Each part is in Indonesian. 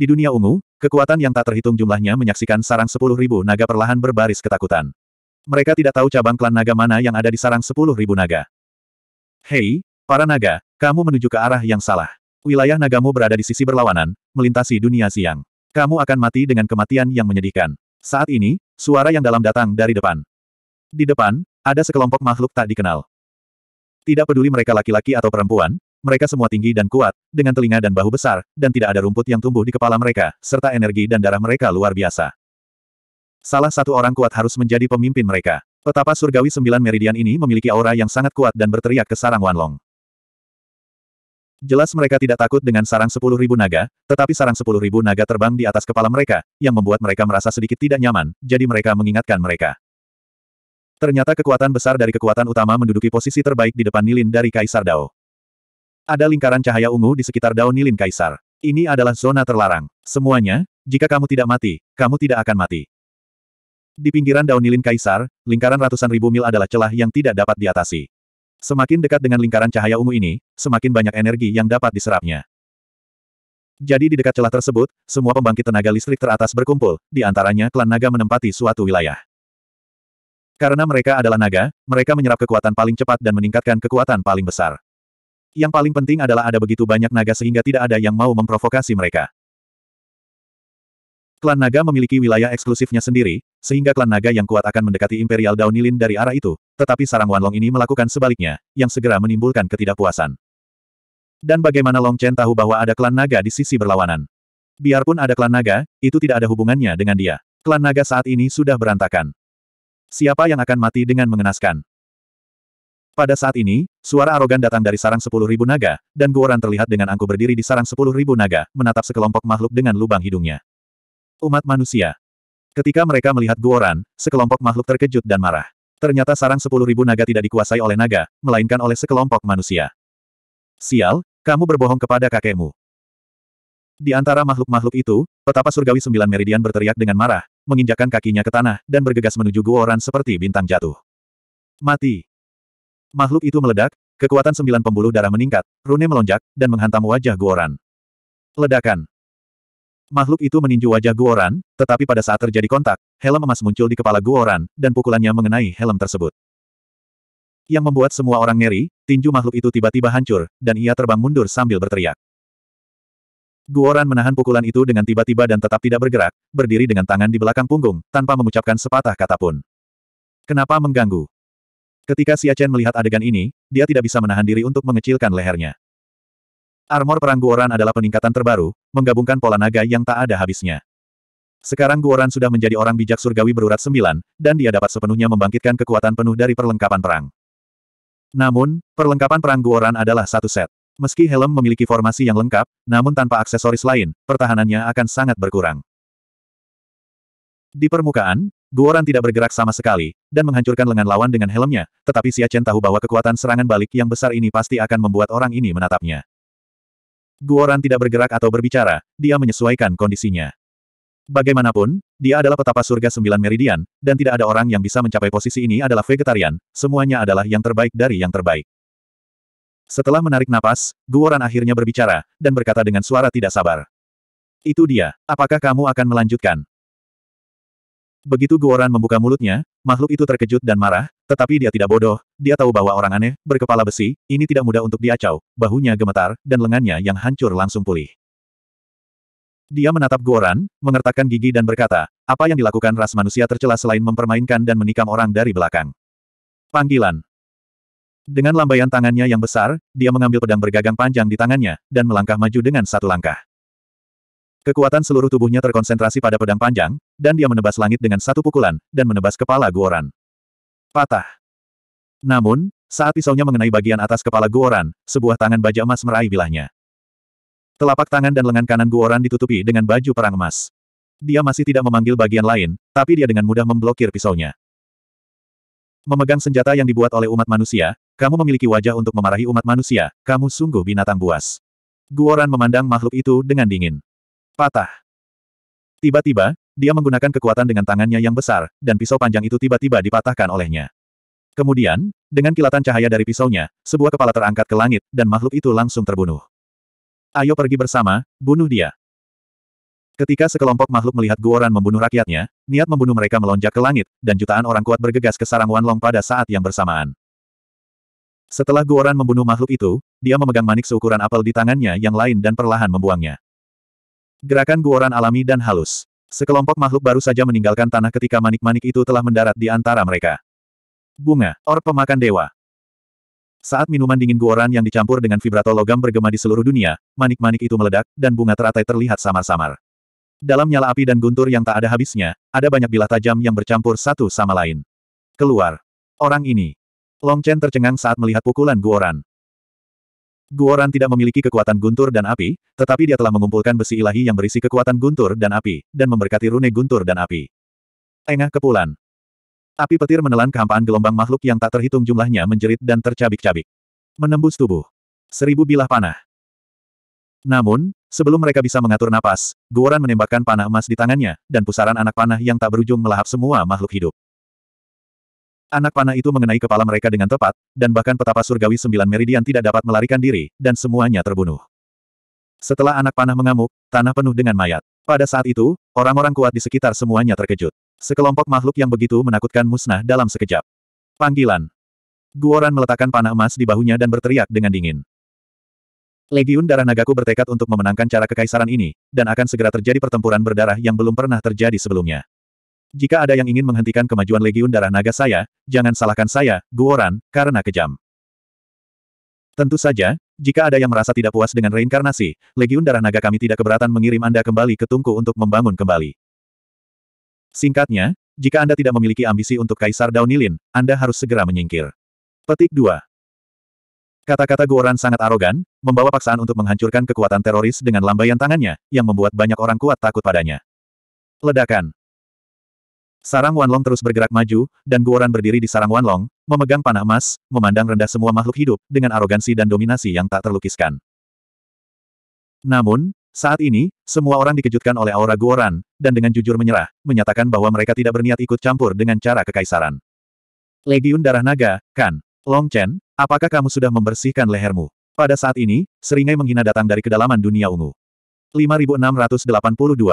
di dunia ungu, kekuatan yang tak terhitung jumlahnya menyaksikan sarang sepuluh ribu naga perlahan berbaris ketakutan. Mereka tidak tahu cabang klan naga mana yang ada di sarang sepuluh ribu naga. Hei, para naga, kamu menuju ke arah yang salah. Wilayah nagamu berada di sisi berlawanan, melintasi dunia siang. Kamu akan mati dengan kematian yang menyedihkan. Saat ini, suara yang dalam datang dari depan. Di depan, ada sekelompok makhluk tak dikenal. Tidak peduli mereka laki-laki atau perempuan, mereka semua tinggi dan kuat, dengan telinga dan bahu besar, dan tidak ada rumput yang tumbuh di kepala mereka, serta energi dan darah mereka luar biasa. Salah satu orang kuat harus menjadi pemimpin mereka. Petapa surgawi sembilan meridian ini memiliki aura yang sangat kuat dan berteriak ke sarang Wanlong. Jelas mereka tidak takut dengan sarang sepuluh ribu naga, tetapi sarang sepuluh ribu naga terbang di atas kepala mereka, yang membuat mereka merasa sedikit tidak nyaman, jadi mereka mengingatkan mereka. Ternyata kekuatan besar dari kekuatan utama menduduki posisi terbaik di depan Nilin dari Kaisar Dao. Ada lingkaran cahaya ungu di sekitar daun lilin kaisar. Ini adalah zona terlarang. Semuanya, jika kamu tidak mati, kamu tidak akan mati. Di pinggiran daun lilin kaisar, lingkaran ratusan ribu mil adalah celah yang tidak dapat diatasi. Semakin dekat dengan lingkaran cahaya ungu ini, semakin banyak energi yang dapat diserapnya. Jadi di dekat celah tersebut, semua pembangkit tenaga listrik teratas berkumpul, di antaranya klan naga menempati suatu wilayah. Karena mereka adalah naga, mereka menyerap kekuatan paling cepat dan meningkatkan kekuatan paling besar. Yang paling penting adalah ada begitu banyak naga sehingga tidak ada yang mau memprovokasi mereka. Klan naga memiliki wilayah eksklusifnya sendiri, sehingga klan naga yang kuat akan mendekati Imperial Daunilin dari arah itu, tetapi sarang Wanlong ini melakukan sebaliknya, yang segera menimbulkan ketidakpuasan. Dan bagaimana Long Chen tahu bahwa ada klan naga di sisi berlawanan? Biarpun ada klan naga, itu tidak ada hubungannya dengan dia. Klan naga saat ini sudah berantakan. Siapa yang akan mati dengan mengenaskan? Pada saat ini, suara arogan datang dari sarang sepuluh ribu naga, dan Guoran terlihat dengan angku berdiri di sarang sepuluh ribu naga, menatap sekelompok makhluk dengan lubang hidungnya. Umat manusia. Ketika mereka melihat Guoran, sekelompok makhluk terkejut dan marah. Ternyata sarang sepuluh ribu naga tidak dikuasai oleh naga, melainkan oleh sekelompok manusia. Sial, kamu berbohong kepada kakekmu. Di antara makhluk-makhluk itu, petapa surgawi sembilan meridian berteriak dengan marah, menginjakan kakinya ke tanah, dan bergegas menuju Guoran seperti bintang jatuh. Mati. Makhluk itu meledak, kekuatan sembilan pembuluh darah meningkat, rune melonjak, dan menghantam wajah Guoran. Ledakan. Makhluk itu meninju wajah Guoran, tetapi pada saat terjadi kontak, helm emas muncul di kepala Guoran, dan pukulannya mengenai helm tersebut. Yang membuat semua orang ngeri, tinju makhluk itu tiba-tiba hancur, dan ia terbang mundur sambil berteriak. Guoran menahan pukulan itu dengan tiba-tiba dan tetap tidak bergerak, berdiri dengan tangan di belakang punggung, tanpa mengucapkan sepatah kata pun. Kenapa mengganggu? Ketika Xia Chen melihat adegan ini, dia tidak bisa menahan diri untuk mengecilkan lehernya. Armor perang Guoran adalah peningkatan terbaru, menggabungkan pola naga yang tak ada habisnya. Sekarang Guoran sudah menjadi orang bijak surgawi berurat sembilan, dan dia dapat sepenuhnya membangkitkan kekuatan penuh dari perlengkapan perang. Namun, perlengkapan perang Guoran adalah satu set. Meski helm memiliki formasi yang lengkap, namun tanpa aksesoris lain, pertahanannya akan sangat berkurang. Di permukaan, Guoran tidak bergerak sama sekali, dan menghancurkan lengan lawan dengan helmnya, tetapi Xia Chen tahu bahwa kekuatan serangan balik yang besar ini pasti akan membuat orang ini menatapnya. Guoran tidak bergerak atau berbicara, dia menyesuaikan kondisinya. Bagaimanapun, dia adalah petapa surga sembilan meridian, dan tidak ada orang yang bisa mencapai posisi ini adalah vegetarian, semuanya adalah yang terbaik dari yang terbaik. Setelah menarik napas, Guoran akhirnya berbicara, dan berkata dengan suara tidak sabar. Itu dia, apakah kamu akan melanjutkan? Begitu Guoran membuka mulutnya, makhluk itu terkejut dan marah, tetapi dia tidak bodoh, dia tahu bahwa orang aneh, berkepala besi, ini tidak mudah untuk diacau, bahunya gemetar, dan lengannya yang hancur langsung pulih. Dia menatap Guoran, mengertakkan gigi dan berkata, apa yang dilakukan ras manusia tercela selain mempermainkan dan menikam orang dari belakang. Panggilan. Dengan lambaian tangannya yang besar, dia mengambil pedang bergagang panjang di tangannya, dan melangkah maju dengan satu langkah. Kekuatan seluruh tubuhnya terkonsentrasi pada pedang panjang, dan dia menebas langit dengan satu pukulan, dan menebas kepala Guoran. Patah. Namun, saat pisaunya mengenai bagian atas kepala Guoran, sebuah tangan baja emas meraih bilahnya. Telapak tangan dan lengan kanan Guoran ditutupi dengan baju perang emas. Dia masih tidak memanggil bagian lain, tapi dia dengan mudah memblokir pisaunya. Memegang senjata yang dibuat oleh umat manusia, kamu memiliki wajah untuk memarahi umat manusia, kamu sungguh binatang buas. Guoran memandang makhluk itu dengan dingin. Patah. Tiba-tiba, dia menggunakan kekuatan dengan tangannya yang besar, dan pisau panjang itu tiba-tiba dipatahkan olehnya. Kemudian, dengan kilatan cahaya dari pisaunya, sebuah kepala terangkat ke langit, dan makhluk itu langsung terbunuh. Ayo pergi bersama, bunuh dia. Ketika sekelompok makhluk melihat Guoran membunuh rakyatnya, niat membunuh mereka melonjak ke langit, dan jutaan orang kuat bergegas ke sarang Wanlong pada saat yang bersamaan. Setelah Guoran membunuh makhluk itu, dia memegang manik seukuran apel di tangannya yang lain dan perlahan membuangnya. Gerakan guoran alami dan halus. Sekelompok makhluk baru saja meninggalkan tanah ketika manik-manik itu telah mendarat di antara mereka. Bunga, or pemakan dewa. Saat minuman dingin guoran yang dicampur dengan vibrato logam bergema di seluruh dunia, manik-manik itu meledak, dan bunga teratai terlihat samar-samar. Dalam nyala api dan guntur yang tak ada habisnya, ada banyak bilah tajam yang bercampur satu sama lain. Keluar. Orang ini. Long Chen tercengang saat melihat pukulan guoran. Guoran tidak memiliki kekuatan guntur dan api, tetapi dia telah mengumpulkan besi ilahi yang berisi kekuatan guntur dan api, dan memberkati rune guntur dan api. Engah kepulan. Api petir menelan kehampaan gelombang makhluk yang tak terhitung jumlahnya menjerit dan tercabik-cabik. Menembus tubuh. Seribu bilah panah. Namun, sebelum mereka bisa mengatur napas, Guoran menembakkan panah emas di tangannya, dan pusaran anak panah yang tak berujung melahap semua makhluk hidup. Anak panah itu mengenai kepala mereka dengan tepat, dan bahkan petapa surgawi sembilan meridian tidak dapat melarikan diri, dan semuanya terbunuh. Setelah anak panah mengamuk, tanah penuh dengan mayat. Pada saat itu, orang-orang kuat di sekitar semuanya terkejut. Sekelompok makhluk yang begitu menakutkan musnah dalam sekejap. Panggilan. Guoran meletakkan panah emas di bahunya dan berteriak dengan dingin. Legiun Darah Nagaku bertekad untuk memenangkan cara kekaisaran ini, dan akan segera terjadi pertempuran berdarah yang belum pernah terjadi sebelumnya. Jika ada yang ingin menghentikan kemajuan Legiun Darah Naga saya, jangan salahkan saya, Guoran, karena kejam. Tentu saja, jika ada yang merasa tidak puas dengan reinkarnasi, Legiun Darah Naga kami tidak keberatan mengirim Anda kembali ke Tungku untuk membangun kembali. Singkatnya, jika Anda tidak memiliki ambisi untuk Kaisar Daunilin, Anda harus segera menyingkir. Petik 2. Kata-kata Guoran sangat arogan, membawa paksaan untuk menghancurkan kekuatan teroris dengan lambaian tangannya, yang membuat banyak orang kuat takut padanya. Ledakan. Sarang Wanlong terus bergerak maju, dan Guoran berdiri di sarang Wanlong, memegang panah emas, memandang rendah semua makhluk hidup, dengan arogansi dan dominasi yang tak terlukiskan. Namun, saat ini, semua orang dikejutkan oleh aura Guoran, dan dengan jujur menyerah, menyatakan bahwa mereka tidak berniat ikut campur dengan cara kekaisaran. Legiun Darah Naga, kan? Long Chen, apakah kamu sudah membersihkan lehermu? Pada saat ini, seringai menghina datang dari kedalaman dunia ungu. 5682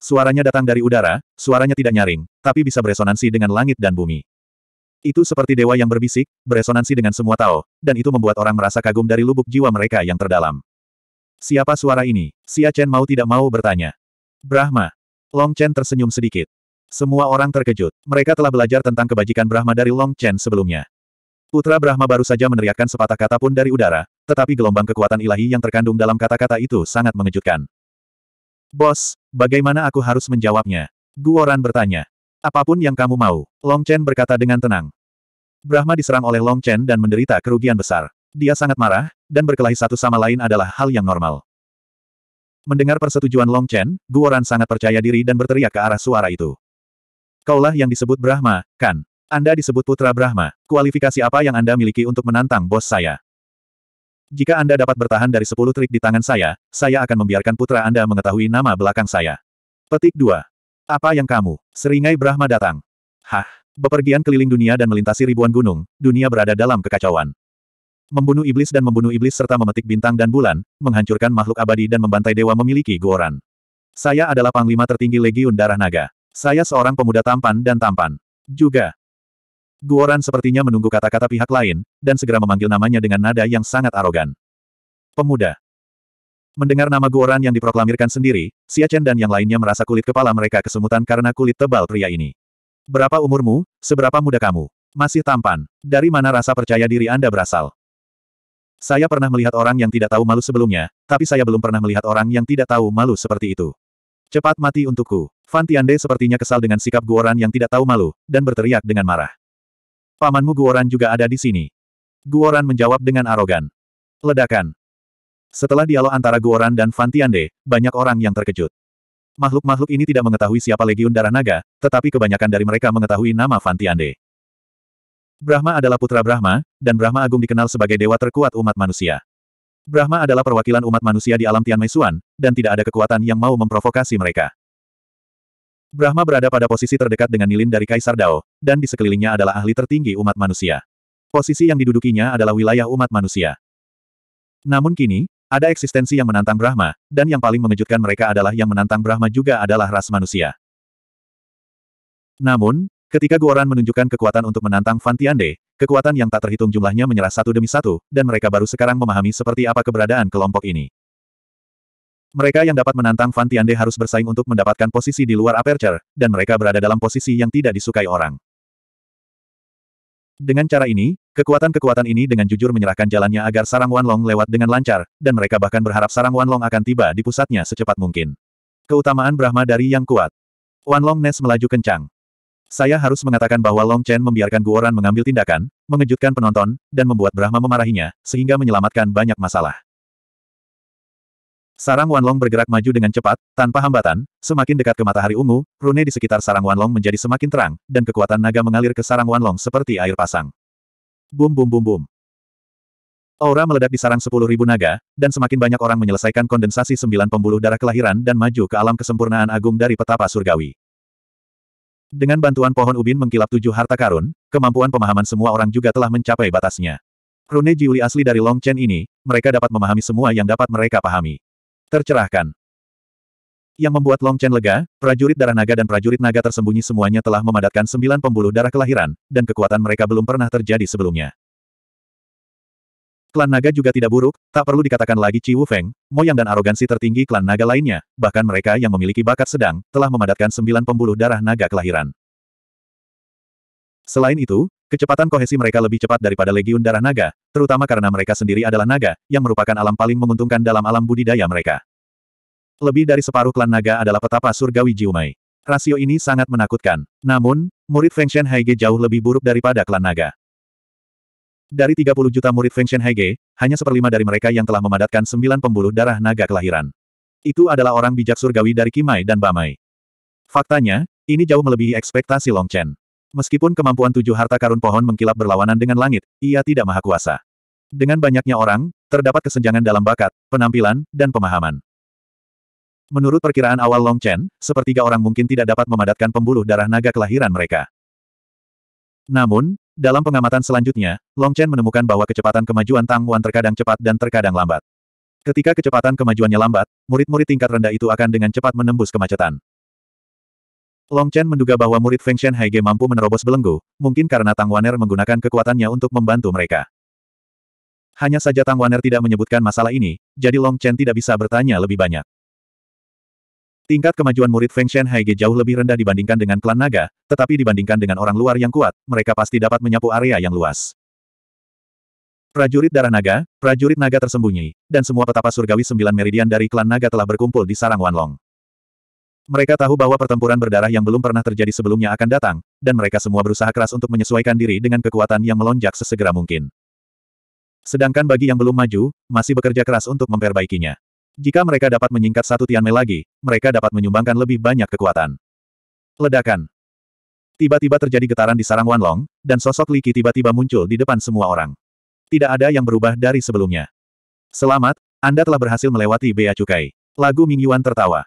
Suaranya datang dari udara, suaranya tidak nyaring, tapi bisa beresonansi dengan langit dan bumi. Itu seperti dewa yang berbisik, beresonansi dengan semua Tao, dan itu membuat orang merasa kagum dari lubuk jiwa mereka yang terdalam. Siapa suara ini? Xia Chen mau tidak mau bertanya. Brahma. Long Chen tersenyum sedikit. Semua orang terkejut. Mereka telah belajar tentang kebajikan Brahma dari Long Chen sebelumnya. Putra Brahma baru saja meneriakkan sepatah kata pun dari udara, tetapi gelombang kekuatan ilahi yang terkandung dalam kata-kata itu sangat mengejutkan. Bos, bagaimana aku harus menjawabnya? Guoran bertanya. Apapun yang kamu mau, Long Chen berkata dengan tenang. Brahma diserang oleh Long Chen dan menderita kerugian besar. Dia sangat marah, dan berkelahi satu sama lain adalah hal yang normal. Mendengar persetujuan Long Chen, Guoran sangat percaya diri dan berteriak ke arah suara itu. Kaulah yang disebut Brahma, kan? Anda disebut putra Brahma. Kualifikasi apa yang Anda miliki untuk menantang bos saya? Jika Anda dapat bertahan dari 10 trik di tangan saya, saya akan membiarkan putra Anda mengetahui nama belakang saya. Petik 2. Apa yang kamu? Seringai Brahma datang. Hah? Bepergian keliling dunia dan melintasi ribuan gunung, dunia berada dalam kekacauan. Membunuh iblis dan membunuh iblis serta memetik bintang dan bulan, menghancurkan makhluk abadi dan membantai dewa memiliki goran. Saya adalah panglima tertinggi Legiun Darah Naga. Saya seorang pemuda tampan dan tampan. Juga, Guoran sepertinya menunggu kata-kata pihak lain, dan segera memanggil namanya dengan nada yang sangat arogan. Pemuda. Mendengar nama Guoran yang diproklamirkan sendiri, Xia Chen dan yang lainnya merasa kulit kepala mereka kesemutan karena kulit tebal pria ini. Berapa umurmu, seberapa muda kamu? Masih tampan. Dari mana rasa percaya diri Anda berasal? Saya pernah melihat orang yang tidak tahu malu sebelumnya, tapi saya belum pernah melihat orang yang tidak tahu malu seperti itu. Cepat mati untukku. Fantiande sepertinya kesal dengan sikap Guoran yang tidak tahu malu, dan berteriak dengan marah. Pamanmu Guoran juga ada di sini. Guoran menjawab dengan arogan. Ledakan. Setelah dialog antara Guoran dan Fantiande, banyak orang yang terkejut. Makhluk-makhluk ini tidak mengetahui siapa Legiun Darah Naga, tetapi kebanyakan dari mereka mengetahui nama Fantiande. Brahma adalah putra Brahma, dan Brahma Agung dikenal sebagai dewa terkuat umat manusia. Brahma adalah perwakilan umat manusia di alam Mei Suan, dan tidak ada kekuatan yang mau memprovokasi mereka. Brahma berada pada posisi terdekat dengan Nilin dari Kaisar Dao, dan di sekelilingnya adalah ahli tertinggi umat manusia. Posisi yang didudukinya adalah wilayah umat manusia. Namun kini, ada eksistensi yang menantang Brahma, dan yang paling mengejutkan mereka adalah yang menantang Brahma juga adalah ras manusia. Namun, ketika Guoran menunjukkan kekuatan untuk menantang Fantiande, kekuatan yang tak terhitung jumlahnya menyerah satu demi satu, dan mereka baru sekarang memahami seperti apa keberadaan kelompok ini. Mereka yang dapat menantang Fan Tiande harus bersaing untuk mendapatkan posisi di luar aperture, dan mereka berada dalam posisi yang tidak disukai orang. Dengan cara ini, kekuatan-kekuatan ini dengan jujur menyerahkan jalannya agar sarang Wanlong lewat dengan lancar, dan mereka bahkan berharap sarang Wanlong akan tiba di pusatnya secepat mungkin. Keutamaan Brahma dari yang kuat. Wanlong Nes melaju kencang. Saya harus mengatakan bahwa Long Chen membiarkan Guoran mengambil tindakan, mengejutkan penonton, dan membuat Brahma memarahinya, sehingga menyelamatkan banyak masalah. Sarang Wanlong bergerak maju dengan cepat, tanpa hambatan, semakin dekat ke matahari ungu, rune di sekitar sarang Wanlong menjadi semakin terang, dan kekuatan naga mengalir ke sarang Wanlong seperti air pasang. Bum bum bum bum. Aura meledak di sarang sepuluh ribu naga, dan semakin banyak orang menyelesaikan kondensasi sembilan pembuluh darah kelahiran dan maju ke alam kesempurnaan agung dari petapa surgawi. Dengan bantuan pohon ubin mengkilap tujuh harta karun, kemampuan pemahaman semua orang juga telah mencapai batasnya. Rune Jiuli asli dari Long Chen ini, mereka dapat memahami semua yang dapat mereka pahami. Tercerahkan. Yang membuat Long Chen lega, prajurit darah naga dan prajurit naga tersembunyi semuanya telah memadatkan sembilan pembuluh darah kelahiran, dan kekuatan mereka belum pernah terjadi sebelumnya. Klan naga juga tidak buruk, tak perlu dikatakan lagi Ci Wu Feng, moyang dan arogansi tertinggi klan naga lainnya, bahkan mereka yang memiliki bakat sedang, telah memadatkan sembilan pembuluh darah naga kelahiran. Selain itu, Kecepatan kohesi mereka lebih cepat daripada legiun darah naga, terutama karena mereka sendiri adalah naga, yang merupakan alam paling menguntungkan dalam alam budidaya mereka. Lebih dari separuh klan naga adalah petapa surgawi Jiumai. Rasio ini sangat menakutkan. Namun, murid Feng Shen Haige jauh lebih buruk daripada klan naga. Dari 30 juta murid Feng Shen Haige, hanya seperlima dari mereka yang telah memadatkan sembilan pembuluh darah naga kelahiran. Itu adalah orang bijak surgawi dari Kimai dan Bamai. Faktanya, ini jauh melebihi ekspektasi Long Chen. Meskipun kemampuan tujuh harta karun pohon mengkilap berlawanan dengan langit, ia tidak maha kuasa. Dengan banyaknya orang, terdapat kesenjangan dalam bakat, penampilan, dan pemahaman. Menurut perkiraan awal Long Chen, sepertiga orang mungkin tidak dapat memadatkan pembuluh darah naga kelahiran mereka. Namun, dalam pengamatan selanjutnya, Long Chen menemukan bahwa kecepatan kemajuan Tang Wan terkadang cepat dan terkadang lambat. Ketika kecepatan kemajuannya lambat, murid-murid tingkat rendah itu akan dengan cepat menembus kemacetan. Long Chen menduga bahwa murid Feng Shen Haige mampu menerobos belenggu, mungkin karena Tang Waner menggunakan kekuatannya untuk membantu mereka. Hanya saja Tang Waner tidak menyebutkan masalah ini, jadi Long Chen tidak bisa bertanya lebih banyak. Tingkat kemajuan murid Feng Shen Haige jauh lebih rendah dibandingkan dengan klan naga, tetapi dibandingkan dengan orang luar yang kuat, mereka pasti dapat menyapu area yang luas. Prajurit darah naga, prajurit naga tersembunyi, dan semua petapa surgawi sembilan meridian dari klan naga telah berkumpul di sarang Wanlong. Mereka tahu bahwa pertempuran berdarah yang belum pernah terjadi sebelumnya akan datang, dan mereka semua berusaha keras untuk menyesuaikan diri dengan kekuatan yang melonjak sesegera mungkin. Sedangkan bagi yang belum maju, masih bekerja keras untuk memperbaikinya. Jika mereka dapat menyingkat satu Tianmei lagi, mereka dapat menyumbangkan lebih banyak kekuatan. Ledakan. Tiba-tiba terjadi getaran di sarang Wanlong, dan sosok Li Qi tiba-tiba muncul di depan semua orang. Tidak ada yang berubah dari sebelumnya. Selamat, Anda telah berhasil melewati bea cukai. Lagu Mingyuan tertawa.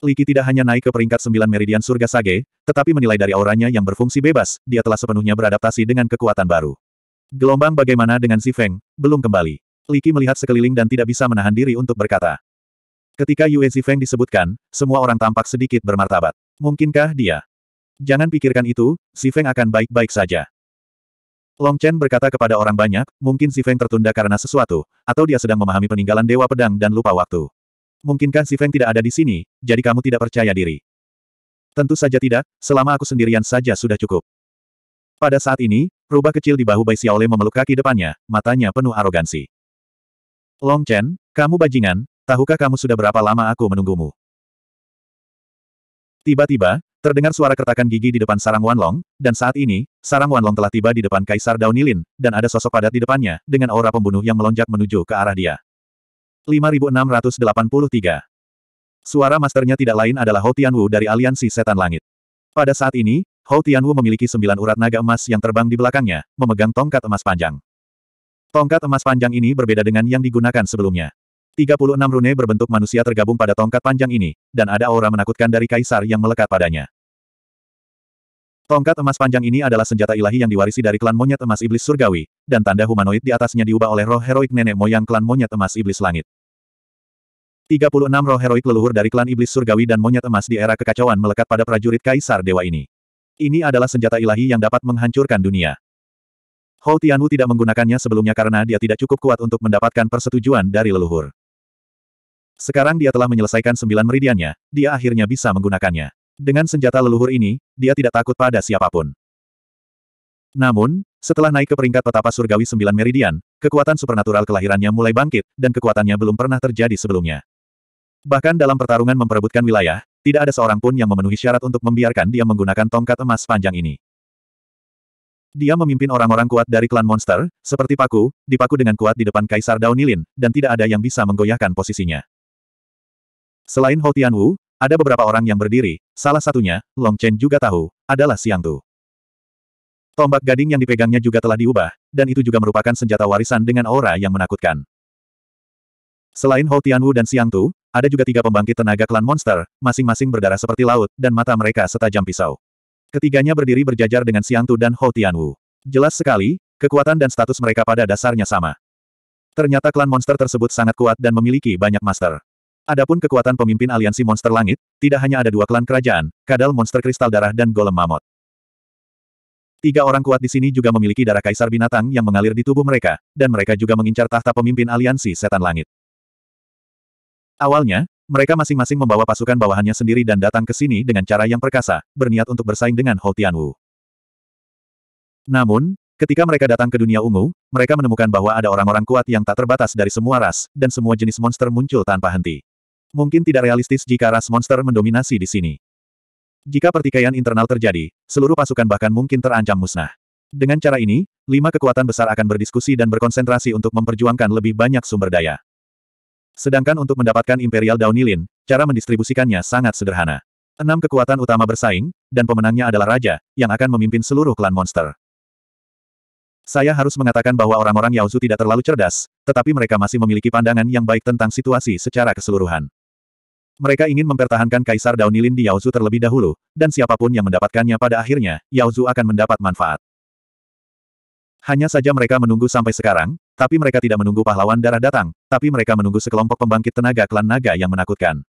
Liki tidak hanya naik ke peringkat sembilan meridian surga Sage, tetapi menilai dari auranya yang berfungsi bebas, dia telah sepenuhnya beradaptasi dengan kekuatan baru. Gelombang bagaimana dengan Si Feng? belum kembali. Liki melihat sekeliling dan tidak bisa menahan diri untuk berkata. Ketika Yue Feng disebutkan, semua orang tampak sedikit bermartabat. Mungkinkah dia? Jangan pikirkan itu, Si Feng akan baik-baik saja. Long Chen berkata kepada orang banyak, mungkin Si Feng tertunda karena sesuatu, atau dia sedang memahami peninggalan Dewa Pedang dan lupa waktu. Mungkinkah si Feng tidak ada di sini, jadi kamu tidak percaya diri? Tentu saja tidak, selama aku sendirian saja sudah cukup. Pada saat ini, rubah kecil di bahu Bai Xiaole memeluk kaki depannya, matanya penuh arogansi. Long Chen, kamu bajingan, tahukah kamu sudah berapa lama aku menunggumu? Tiba-tiba, terdengar suara kertakan gigi di depan sarang Wan Long, dan saat ini, sarang Wan Long telah tiba di depan Kaisar Daunilin, dan ada sosok padat di depannya, dengan aura pembunuh yang melonjak menuju ke arah dia. 5683. Suara masternya tidak lain adalah Hou Tianwu dari aliansi setan langit. Pada saat ini, Hou Tianwu memiliki sembilan urat naga emas yang terbang di belakangnya, memegang tongkat emas panjang. Tongkat emas panjang ini berbeda dengan yang digunakan sebelumnya. 36 rune berbentuk manusia tergabung pada tongkat panjang ini, dan ada aura menakutkan dari kaisar yang melekat padanya. Tongkat emas panjang ini adalah senjata ilahi yang diwarisi dari klan monyet emas iblis surgawi, dan tanda humanoid di atasnya diubah oleh roh heroik nenek moyang klan monyet emas iblis langit. 36 roh heroik leluhur dari klan iblis surgawi dan monyet emas di era kekacauan melekat pada prajurit kaisar dewa ini. Ini adalah senjata ilahi yang dapat menghancurkan dunia. Hou Tianwu tidak menggunakannya sebelumnya karena dia tidak cukup kuat untuk mendapatkan persetujuan dari leluhur. Sekarang dia telah menyelesaikan sembilan meridiannya, dia akhirnya bisa menggunakannya. Dengan senjata leluhur ini, dia tidak takut pada siapapun. Namun, setelah naik ke peringkat petapa surgawi sembilan meridian, kekuatan supernatural kelahirannya mulai bangkit, dan kekuatannya belum pernah terjadi sebelumnya. Bahkan dalam pertarungan memperebutkan wilayah, tidak ada seorang pun yang memenuhi syarat untuk membiarkan dia menggunakan tongkat emas panjang ini. Dia memimpin orang-orang kuat dari klan monster, seperti Paku, dipaku dengan kuat di depan Kaisar Daunilin, dan tidak ada yang bisa menggoyahkan posisinya. Selain Hou Wu, ada beberapa orang yang berdiri, salah satunya, Long Chen juga tahu, adalah Siang Tu. Tombak gading yang dipegangnya juga telah diubah, dan itu juga merupakan senjata warisan dengan aura yang menakutkan. Selain Hou Tianwu dan Siang Tu, ada juga tiga pembangkit tenaga klan monster, masing-masing berdarah seperti laut, dan mata mereka setajam pisau. Ketiganya berdiri berjajar dengan Siang Tu dan Hou Tianwu. Jelas sekali, kekuatan dan status mereka pada dasarnya sama. Ternyata klan monster tersebut sangat kuat dan memiliki banyak master. Adapun kekuatan pemimpin aliansi monster langit, tidak hanya ada dua klan kerajaan, kadal monster kristal darah dan golem mamot. Tiga orang kuat di sini juga memiliki darah kaisar binatang yang mengalir di tubuh mereka, dan mereka juga mengincar tahta pemimpin aliansi setan langit. Awalnya, mereka masing-masing membawa pasukan bawahannya sendiri dan datang ke sini dengan cara yang perkasa, berniat untuk bersaing dengan Hou Wu. Namun, ketika mereka datang ke dunia ungu, mereka menemukan bahwa ada orang-orang kuat yang tak terbatas dari semua ras, dan semua jenis monster muncul tanpa henti. Mungkin tidak realistis jika ras monster mendominasi di sini. Jika pertikaian internal terjadi, seluruh pasukan bahkan mungkin terancam musnah. Dengan cara ini, lima kekuatan besar akan berdiskusi dan berkonsentrasi untuk memperjuangkan lebih banyak sumber daya. Sedangkan untuk mendapatkan Imperial Daunilin, cara mendistribusikannya sangat sederhana. Enam kekuatan utama bersaing, dan pemenangnya adalah Raja, yang akan memimpin seluruh klan monster. Saya harus mengatakan bahwa orang-orang Yaozu tidak terlalu cerdas, tetapi mereka masih memiliki pandangan yang baik tentang situasi secara keseluruhan. Mereka ingin mempertahankan Kaisar Daunilin di Yaozu terlebih dahulu, dan siapapun yang mendapatkannya pada akhirnya, Yaozu akan mendapat manfaat. Hanya saja mereka menunggu sampai sekarang, tapi mereka tidak menunggu pahlawan darah datang, tapi mereka menunggu sekelompok pembangkit tenaga klan naga yang menakutkan.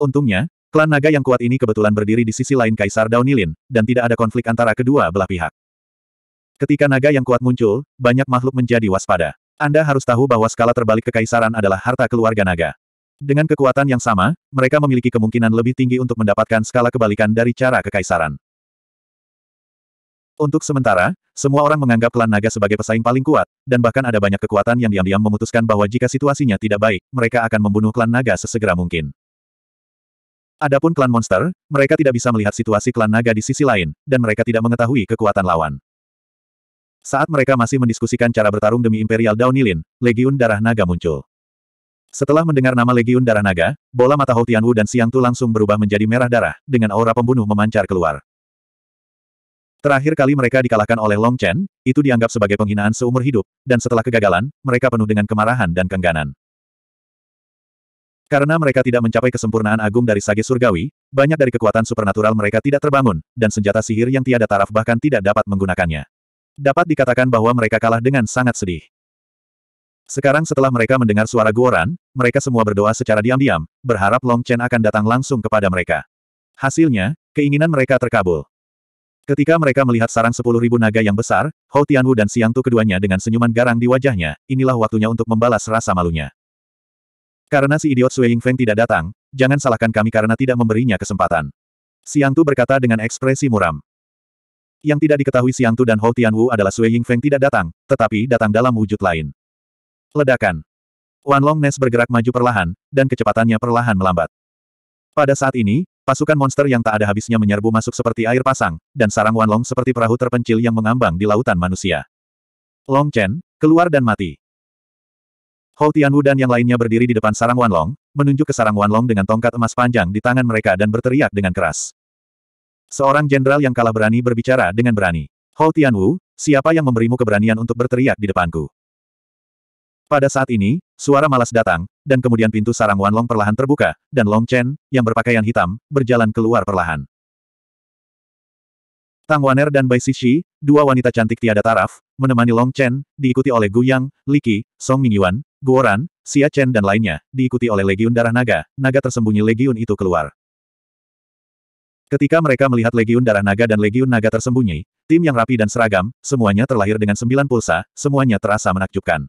Untungnya, klan naga yang kuat ini kebetulan berdiri di sisi lain Kaisar Daunilin, dan tidak ada konflik antara kedua belah pihak. Ketika naga yang kuat muncul, banyak makhluk menjadi waspada. Anda harus tahu bahwa skala terbalik kekaisaran adalah harta keluarga naga. Dengan kekuatan yang sama, mereka memiliki kemungkinan lebih tinggi untuk mendapatkan skala kebalikan dari cara kekaisaran. Untuk sementara, semua orang menganggap klan naga sebagai pesaing paling kuat, dan bahkan ada banyak kekuatan yang diam-diam memutuskan bahwa jika situasinya tidak baik, mereka akan membunuh klan naga sesegera mungkin. Adapun klan monster, mereka tidak bisa melihat situasi klan naga di sisi lain, dan mereka tidak mengetahui kekuatan lawan. Saat mereka masih mendiskusikan cara bertarung demi Imperial Daunilin, Legiun Darah Naga muncul. Setelah mendengar nama Legiun Darah Naga, bola mata Hou Tianwu dan Siang Tu langsung berubah menjadi merah darah, dengan aura pembunuh memancar keluar. Terakhir kali mereka dikalahkan oleh Long Chen, itu dianggap sebagai penghinaan seumur hidup, dan setelah kegagalan, mereka penuh dengan kemarahan dan kengganan. Karena mereka tidak mencapai kesempurnaan agung dari sage surgawi, banyak dari kekuatan supernatural mereka tidak terbangun, dan senjata sihir yang tiada taraf bahkan tidak dapat menggunakannya. Dapat dikatakan bahwa mereka kalah dengan sangat sedih. Sekarang setelah mereka mendengar suara Guoran, mereka semua berdoa secara diam-diam, berharap Long Chen akan datang langsung kepada mereka. Hasilnya, keinginan mereka terkabul. Ketika mereka melihat sarang sepuluh ribu naga yang besar, Hou Tianwu dan Siang Tu keduanya dengan senyuman garang di wajahnya, inilah waktunya untuk membalas rasa malunya. Karena si idiot Sui Feng tidak datang, jangan salahkan kami karena tidak memberinya kesempatan. Siang Tu berkata dengan ekspresi muram. Yang tidak diketahui Siang Tu dan Hou Tianwu adalah Sui Feng tidak datang, tetapi datang dalam wujud lain. Ledakan. Wan Nes bergerak maju perlahan, dan kecepatannya perlahan melambat. Pada saat ini, pasukan monster yang tak ada habisnya menyerbu masuk seperti air pasang, dan sarang Wan Long seperti perahu terpencil yang mengambang di lautan manusia. Long Chen, keluar dan mati. Hou Tianwu dan yang lainnya berdiri di depan sarang Wan Long, menunjuk ke sarang Wan Long dengan tongkat emas panjang di tangan mereka dan berteriak dengan keras. Seorang jenderal yang kalah berani berbicara dengan berani. Hou Tianwu, siapa yang memberimu keberanian untuk berteriak di depanku? Pada saat ini, suara malas datang, dan kemudian pintu sarang Wanlong perlahan terbuka, dan Long Chen, yang berpakaian hitam, berjalan keluar perlahan. Tang Waner dan Bai Sisi, dua wanita cantik tiada taraf, menemani Long Chen, diikuti oleh Gu Yang, Li Qi, Song Mingyuan, Guoran, Xia Chen dan lainnya, diikuti oleh Legiun Darah Naga, naga tersembunyi Legiun itu keluar. Ketika mereka melihat Legiun Darah Naga dan Legiun Naga tersembunyi, tim yang rapi dan seragam, semuanya terlahir dengan sembilan pulsa, semuanya terasa menakjubkan.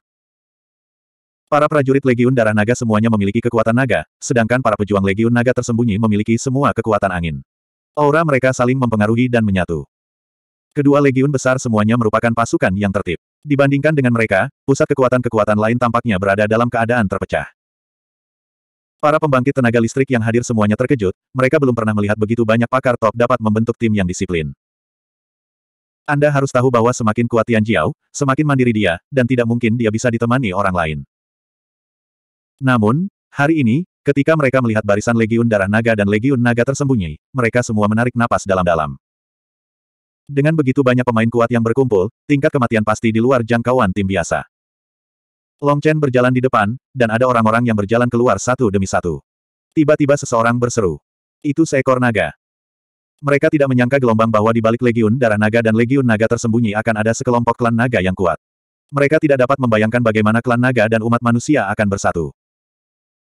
Para prajurit Legiun Darah Naga semuanya memiliki kekuatan naga, sedangkan para pejuang Legiun Naga tersembunyi memiliki semua kekuatan angin. Aura mereka saling mempengaruhi dan menyatu. Kedua Legiun besar semuanya merupakan pasukan yang tertib. Dibandingkan dengan mereka, pusat kekuatan-kekuatan lain tampaknya berada dalam keadaan terpecah. Para pembangkit tenaga listrik yang hadir semuanya terkejut, mereka belum pernah melihat begitu banyak pakar top dapat membentuk tim yang disiplin. Anda harus tahu bahwa semakin kuat Tian Jiao, semakin mandiri dia, dan tidak mungkin dia bisa ditemani orang lain. Namun, hari ini, ketika mereka melihat barisan Legiun Darah Naga dan Legiun Naga tersembunyi, mereka semua menarik napas dalam-dalam. Dengan begitu banyak pemain kuat yang berkumpul, tingkat kematian pasti di luar jangkauan tim biasa. Long Chen berjalan di depan, dan ada orang-orang yang berjalan keluar satu demi satu. Tiba-tiba seseorang berseru. Itu seekor naga. Mereka tidak menyangka gelombang bahwa di balik Legiun Darah Naga dan Legiun Naga tersembunyi akan ada sekelompok klan naga yang kuat. Mereka tidak dapat membayangkan bagaimana klan naga dan umat manusia akan bersatu.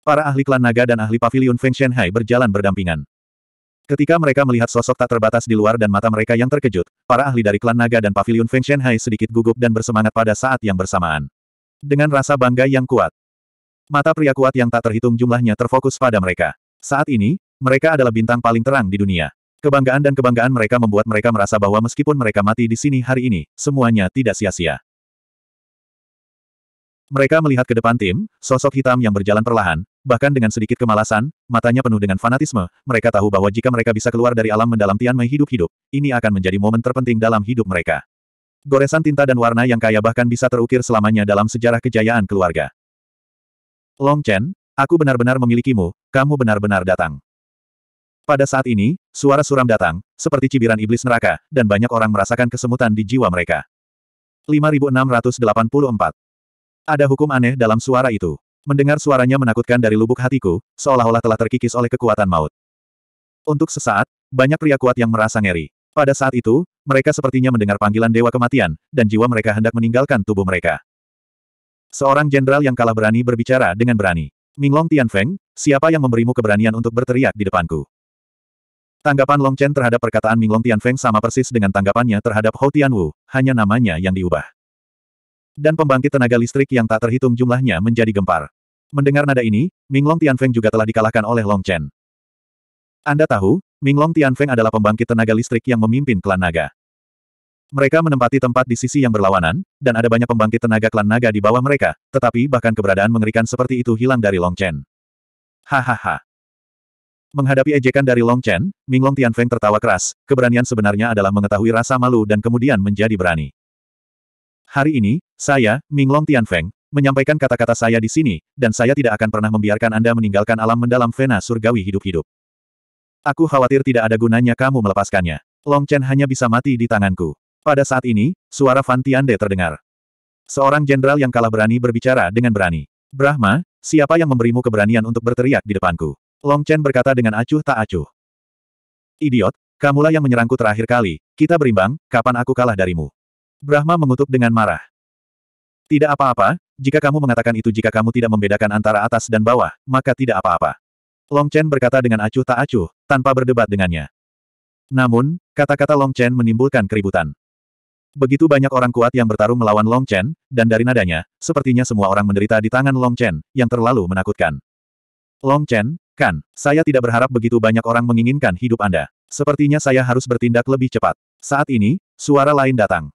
Para ahli klan naga dan ahli pavilion Feng Shenhai berjalan berdampingan. Ketika mereka melihat sosok tak terbatas di luar dan mata mereka yang terkejut, para ahli dari klan naga dan pavilion Feng Shenhai sedikit gugup dan bersemangat pada saat yang bersamaan. Dengan rasa bangga yang kuat, mata pria kuat yang tak terhitung jumlahnya terfokus pada mereka. Saat ini, mereka adalah bintang paling terang di dunia. Kebanggaan dan kebanggaan mereka membuat mereka merasa bahwa meskipun mereka mati di sini hari ini, semuanya tidak sia-sia. Mereka melihat ke depan tim, sosok hitam yang berjalan perlahan, bahkan dengan sedikit kemalasan, matanya penuh dengan fanatisme, mereka tahu bahwa jika mereka bisa keluar dari alam mendalam Tianmei hidup-hidup, ini akan menjadi momen terpenting dalam hidup mereka. Goresan tinta dan warna yang kaya bahkan bisa terukir selamanya dalam sejarah kejayaan keluarga. Long Chen, aku benar-benar memilikimu, kamu benar-benar datang. Pada saat ini, suara suram datang, seperti cibiran iblis neraka, dan banyak orang merasakan kesemutan di jiwa mereka. 5684 ada hukum aneh dalam suara itu. Mendengar suaranya menakutkan dari lubuk hatiku, seolah-olah telah terkikis oleh kekuatan maut. Untuk sesaat, banyak pria kuat yang merasa ngeri. Pada saat itu, mereka sepertinya mendengar panggilan dewa kematian, dan jiwa mereka hendak meninggalkan tubuh mereka. Seorang jenderal yang kalah berani berbicara dengan berani. Minglong Tianfeng, siapa yang memberimu keberanian untuk berteriak di depanku? Tanggapan Long Chen terhadap perkataan Minglong Tianfeng sama persis dengan tanggapannya terhadap Hou Tianwu, hanya namanya yang diubah. Dan pembangkit tenaga listrik yang tak terhitung jumlahnya menjadi gempar. Mendengar nada ini, Minglong Tianfeng juga telah dikalahkan oleh Long Chen. Anda tahu, Minglong Tianfeng adalah pembangkit tenaga listrik yang memimpin klan naga. Mereka menempati tempat di sisi yang berlawanan, dan ada banyak pembangkit tenaga klan naga di bawah mereka, tetapi bahkan keberadaan mengerikan seperti itu hilang dari Long Chen. Hahaha. Menghadapi ejekan dari Long Chen, Minglong Tianfeng tertawa keras, keberanian sebenarnya adalah mengetahui rasa malu dan kemudian menjadi berani. Hari ini, saya, Ming Minglong Tianfeng, menyampaikan kata-kata saya di sini, dan saya tidak akan pernah membiarkan Anda meninggalkan alam mendalam vena surgawi hidup-hidup. Aku khawatir tidak ada gunanya kamu melepaskannya. Long Chen hanya bisa mati di tanganku. Pada saat ini, suara Fan Tiande terdengar. Seorang jenderal yang kalah berani berbicara dengan berani. Brahma, siapa yang memberimu keberanian untuk berteriak di depanku? Long Chen berkata dengan acuh tak acuh. Idiot, kamulah yang menyerangku terakhir kali, kita berimbang, kapan aku kalah darimu? Brahma mengutuk dengan marah. Tidak apa-apa, jika kamu mengatakan itu jika kamu tidak membedakan antara atas dan bawah, maka tidak apa-apa. Long Chen berkata dengan acuh tak acuh, tanpa berdebat dengannya. Namun, kata-kata Long Chen menimbulkan keributan. Begitu banyak orang kuat yang bertarung melawan Long Chen, dan dari nadanya, sepertinya semua orang menderita di tangan Long Chen, yang terlalu menakutkan. Long Chen, kan, saya tidak berharap begitu banyak orang menginginkan hidup Anda. Sepertinya saya harus bertindak lebih cepat. Saat ini, suara lain datang.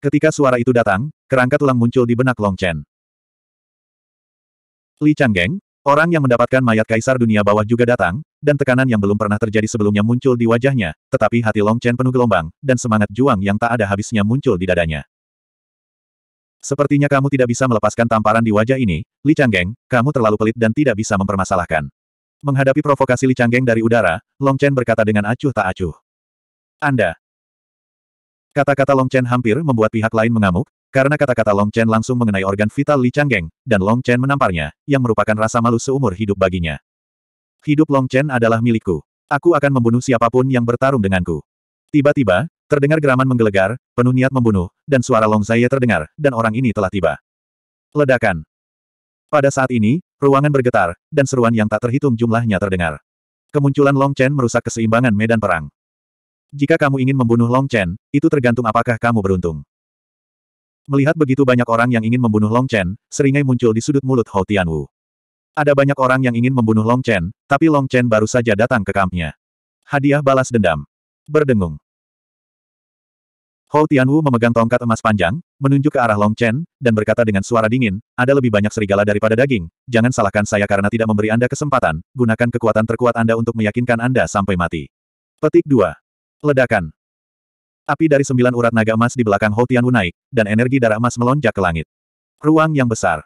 Ketika suara itu datang, kerangka tulang muncul di benak Long Chen. Li Changgeng, orang yang mendapatkan mayat kaisar dunia bawah juga datang, dan tekanan yang belum pernah terjadi sebelumnya muncul di wajahnya, tetapi hati Long Chen penuh gelombang, dan semangat juang yang tak ada habisnya muncul di dadanya. Sepertinya kamu tidak bisa melepaskan tamparan di wajah ini, Li Changgeng, kamu terlalu pelit dan tidak bisa mempermasalahkan. Menghadapi provokasi Li Changgeng dari udara, Long Chen berkata dengan acuh tak acuh. Anda, Kata-kata Long Chen hampir membuat pihak lain mengamuk, karena kata-kata Long Chen langsung mengenai organ vital Li Changgeng, dan Long Chen menamparnya, yang merupakan rasa malu seumur hidup baginya. Hidup Long Chen adalah milikku. Aku akan membunuh siapapun yang bertarung denganku. Tiba-tiba, terdengar geraman menggelegar, penuh niat membunuh, dan suara Long Zaye terdengar, dan orang ini telah tiba. Ledakan. Pada saat ini, ruangan bergetar, dan seruan yang tak terhitung jumlahnya terdengar. Kemunculan Long Chen merusak keseimbangan medan perang. Jika kamu ingin membunuh Long Chen, itu tergantung apakah kamu beruntung. Melihat begitu banyak orang yang ingin membunuh Long Chen, seringai muncul di sudut mulut Hou Tianwu. Ada banyak orang yang ingin membunuh Long Chen, tapi Long Chen baru saja datang ke kampnya. Hadiah balas dendam. Berdengung. Hou Tianwu memegang tongkat emas panjang, menunjuk ke arah Long Chen, dan berkata dengan suara dingin, ada lebih banyak serigala daripada daging, jangan salahkan saya karena tidak memberi Anda kesempatan, gunakan kekuatan terkuat Anda untuk meyakinkan Anda sampai mati. Petik 2. Ledakan. Api dari sembilan urat naga emas di belakang Hou Tianwu naik, dan energi darah emas melonjak ke langit. Ruang yang besar.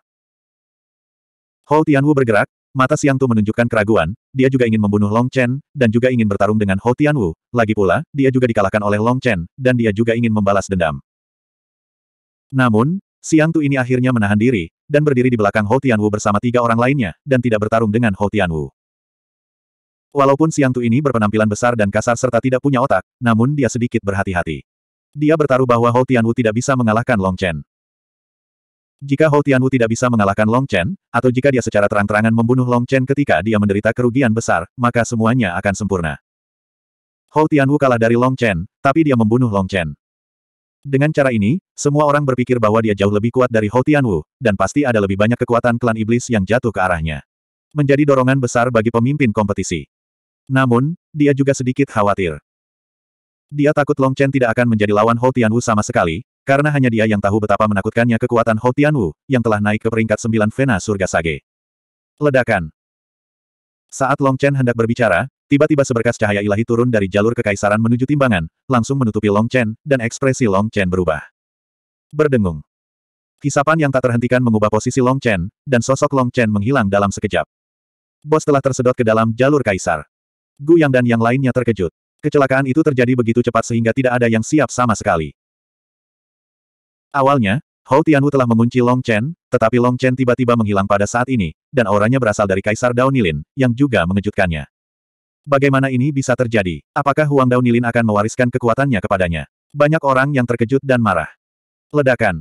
Hou Tianwu bergerak, mata Siang Tu menunjukkan keraguan, dia juga ingin membunuh Long Chen, dan juga ingin bertarung dengan Hou Tianwu, lagi pula, dia juga dikalahkan oleh Long Chen, dan dia juga ingin membalas dendam. Namun, Siang Tu ini akhirnya menahan diri, dan berdiri di belakang Hou Tianwu bersama tiga orang lainnya, dan tidak bertarung dengan Hou Tianwu. Walaupun Siang Tu ini berpenampilan besar dan kasar serta tidak punya otak, namun dia sedikit berhati-hati. Dia bertaruh bahwa Hou Tianwu tidak bisa mengalahkan Long Chen. Jika Hou Tianwu tidak bisa mengalahkan Long Chen, atau jika dia secara terang-terangan membunuh Long Chen ketika dia menderita kerugian besar, maka semuanya akan sempurna. Hou Tianwu kalah dari Long Chen, tapi dia membunuh Long Chen. Dengan cara ini, semua orang berpikir bahwa dia jauh lebih kuat dari Hou Tianwu, dan pasti ada lebih banyak kekuatan klan iblis yang jatuh ke arahnya. Menjadi dorongan besar bagi pemimpin kompetisi. Namun, dia juga sedikit khawatir. Dia takut Long Chen tidak akan menjadi lawan Hou Tianwu sama sekali, karena hanya dia yang tahu betapa menakutkannya kekuatan Hou Tianwu, yang telah naik ke peringkat sembilan Vena Surga Sage. Ledakan Saat Long Chen hendak berbicara, tiba-tiba seberkas cahaya ilahi turun dari jalur kekaisaran menuju timbangan, langsung menutupi Long Chen, dan ekspresi Long Chen berubah. Berdengung. Kisapan yang tak terhentikan mengubah posisi Long Chen, dan sosok Long Chen menghilang dalam sekejap. Bos telah tersedot ke dalam jalur kaisar. Gu Yang dan yang lainnya terkejut. Kecelakaan itu terjadi begitu cepat sehingga tidak ada yang siap sama sekali. Awalnya, Hou Tianwu telah mengunci Long Chen, tetapi Long Chen tiba-tiba menghilang pada saat ini, dan auranya berasal dari Kaisar Daunilin, yang juga mengejutkannya. Bagaimana ini bisa terjadi? Apakah Huang Daunilin akan mewariskan kekuatannya kepadanya? Banyak orang yang terkejut dan marah. Ledakan.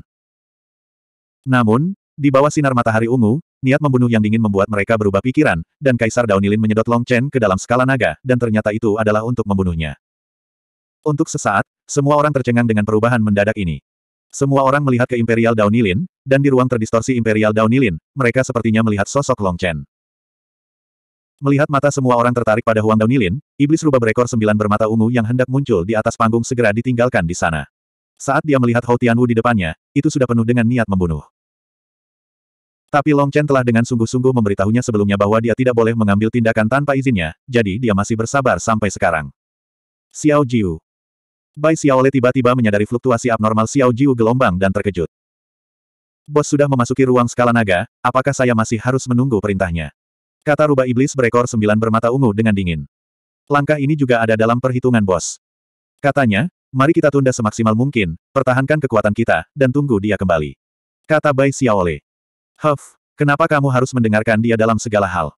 Namun, di bawah sinar matahari ungu, niat membunuh yang dingin membuat mereka berubah pikiran, dan Kaisar Daunilin menyedot Long Chen ke dalam skala naga, dan ternyata itu adalah untuk membunuhnya. Untuk sesaat, semua orang tercengang dengan perubahan mendadak ini. Semua orang melihat ke Imperial Daunilin, dan di ruang terdistorsi Imperial Daunilin, mereka sepertinya melihat sosok Long Chen. Melihat mata semua orang tertarik pada Huang Daunilin, iblis rubah berekor sembilan bermata ungu yang hendak muncul di atas panggung segera ditinggalkan di sana. Saat dia melihat Hou Tianwu di depannya, itu sudah penuh dengan niat membunuh. Tapi Long Chen telah dengan sungguh-sungguh memberitahunya sebelumnya bahwa dia tidak boleh mengambil tindakan tanpa izinnya, jadi dia masih bersabar sampai sekarang. Xiao Jiu Bai Xiaole tiba-tiba menyadari fluktuasi abnormal Xiao Jiu gelombang dan terkejut. Bos sudah memasuki ruang skala naga, apakah saya masih harus menunggu perintahnya? Kata rubah iblis berekor sembilan bermata ungu dengan dingin. Langkah ini juga ada dalam perhitungan bos. Katanya, mari kita tunda semaksimal mungkin, pertahankan kekuatan kita, dan tunggu dia kembali. Kata Bai Xiaole. Huff, kenapa kamu harus mendengarkan dia dalam segala hal?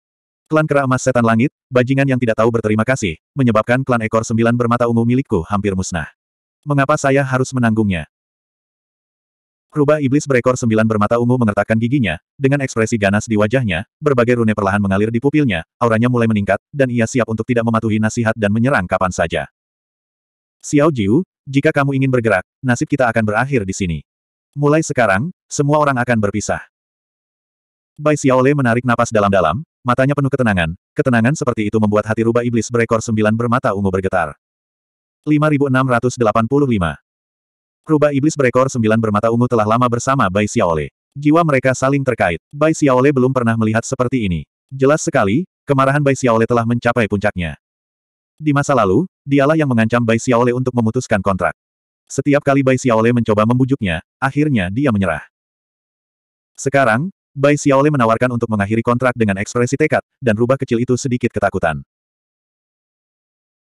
Klan Kera Emas Setan Langit, bajingan yang tidak tahu berterima kasih, menyebabkan klan ekor sembilan bermata ungu milikku hampir musnah. Mengapa saya harus menanggungnya? Rubah iblis berekor sembilan bermata ungu mengertakkan giginya, dengan ekspresi ganas di wajahnya, berbagai rune perlahan mengalir di pupilnya, auranya mulai meningkat, dan ia siap untuk tidak mematuhi nasihat dan menyerang kapan saja. Xiao Jiu, jika kamu ingin bergerak, nasib kita akan berakhir di sini. Mulai sekarang, semua orang akan berpisah. Bai Xiaole menarik napas dalam-dalam, matanya penuh ketenangan, ketenangan seperti itu membuat hati rubah iblis berekor sembilan bermata ungu bergetar. 5685 Rubah iblis berekor sembilan bermata ungu telah lama bersama Bai Xiaole. Jiwa mereka saling terkait. Bai Xiaole belum pernah melihat seperti ini. Jelas sekali, kemarahan Bai Xiaole telah mencapai puncaknya. Di masa lalu, dialah yang mengancam Bai Xiaole untuk memutuskan kontrak. Setiap kali Bai Xiaole mencoba membujuknya, akhirnya dia menyerah. Sekarang, Bai Xiaole menawarkan untuk mengakhiri kontrak dengan ekspresi tekad, dan rubah kecil itu sedikit ketakutan.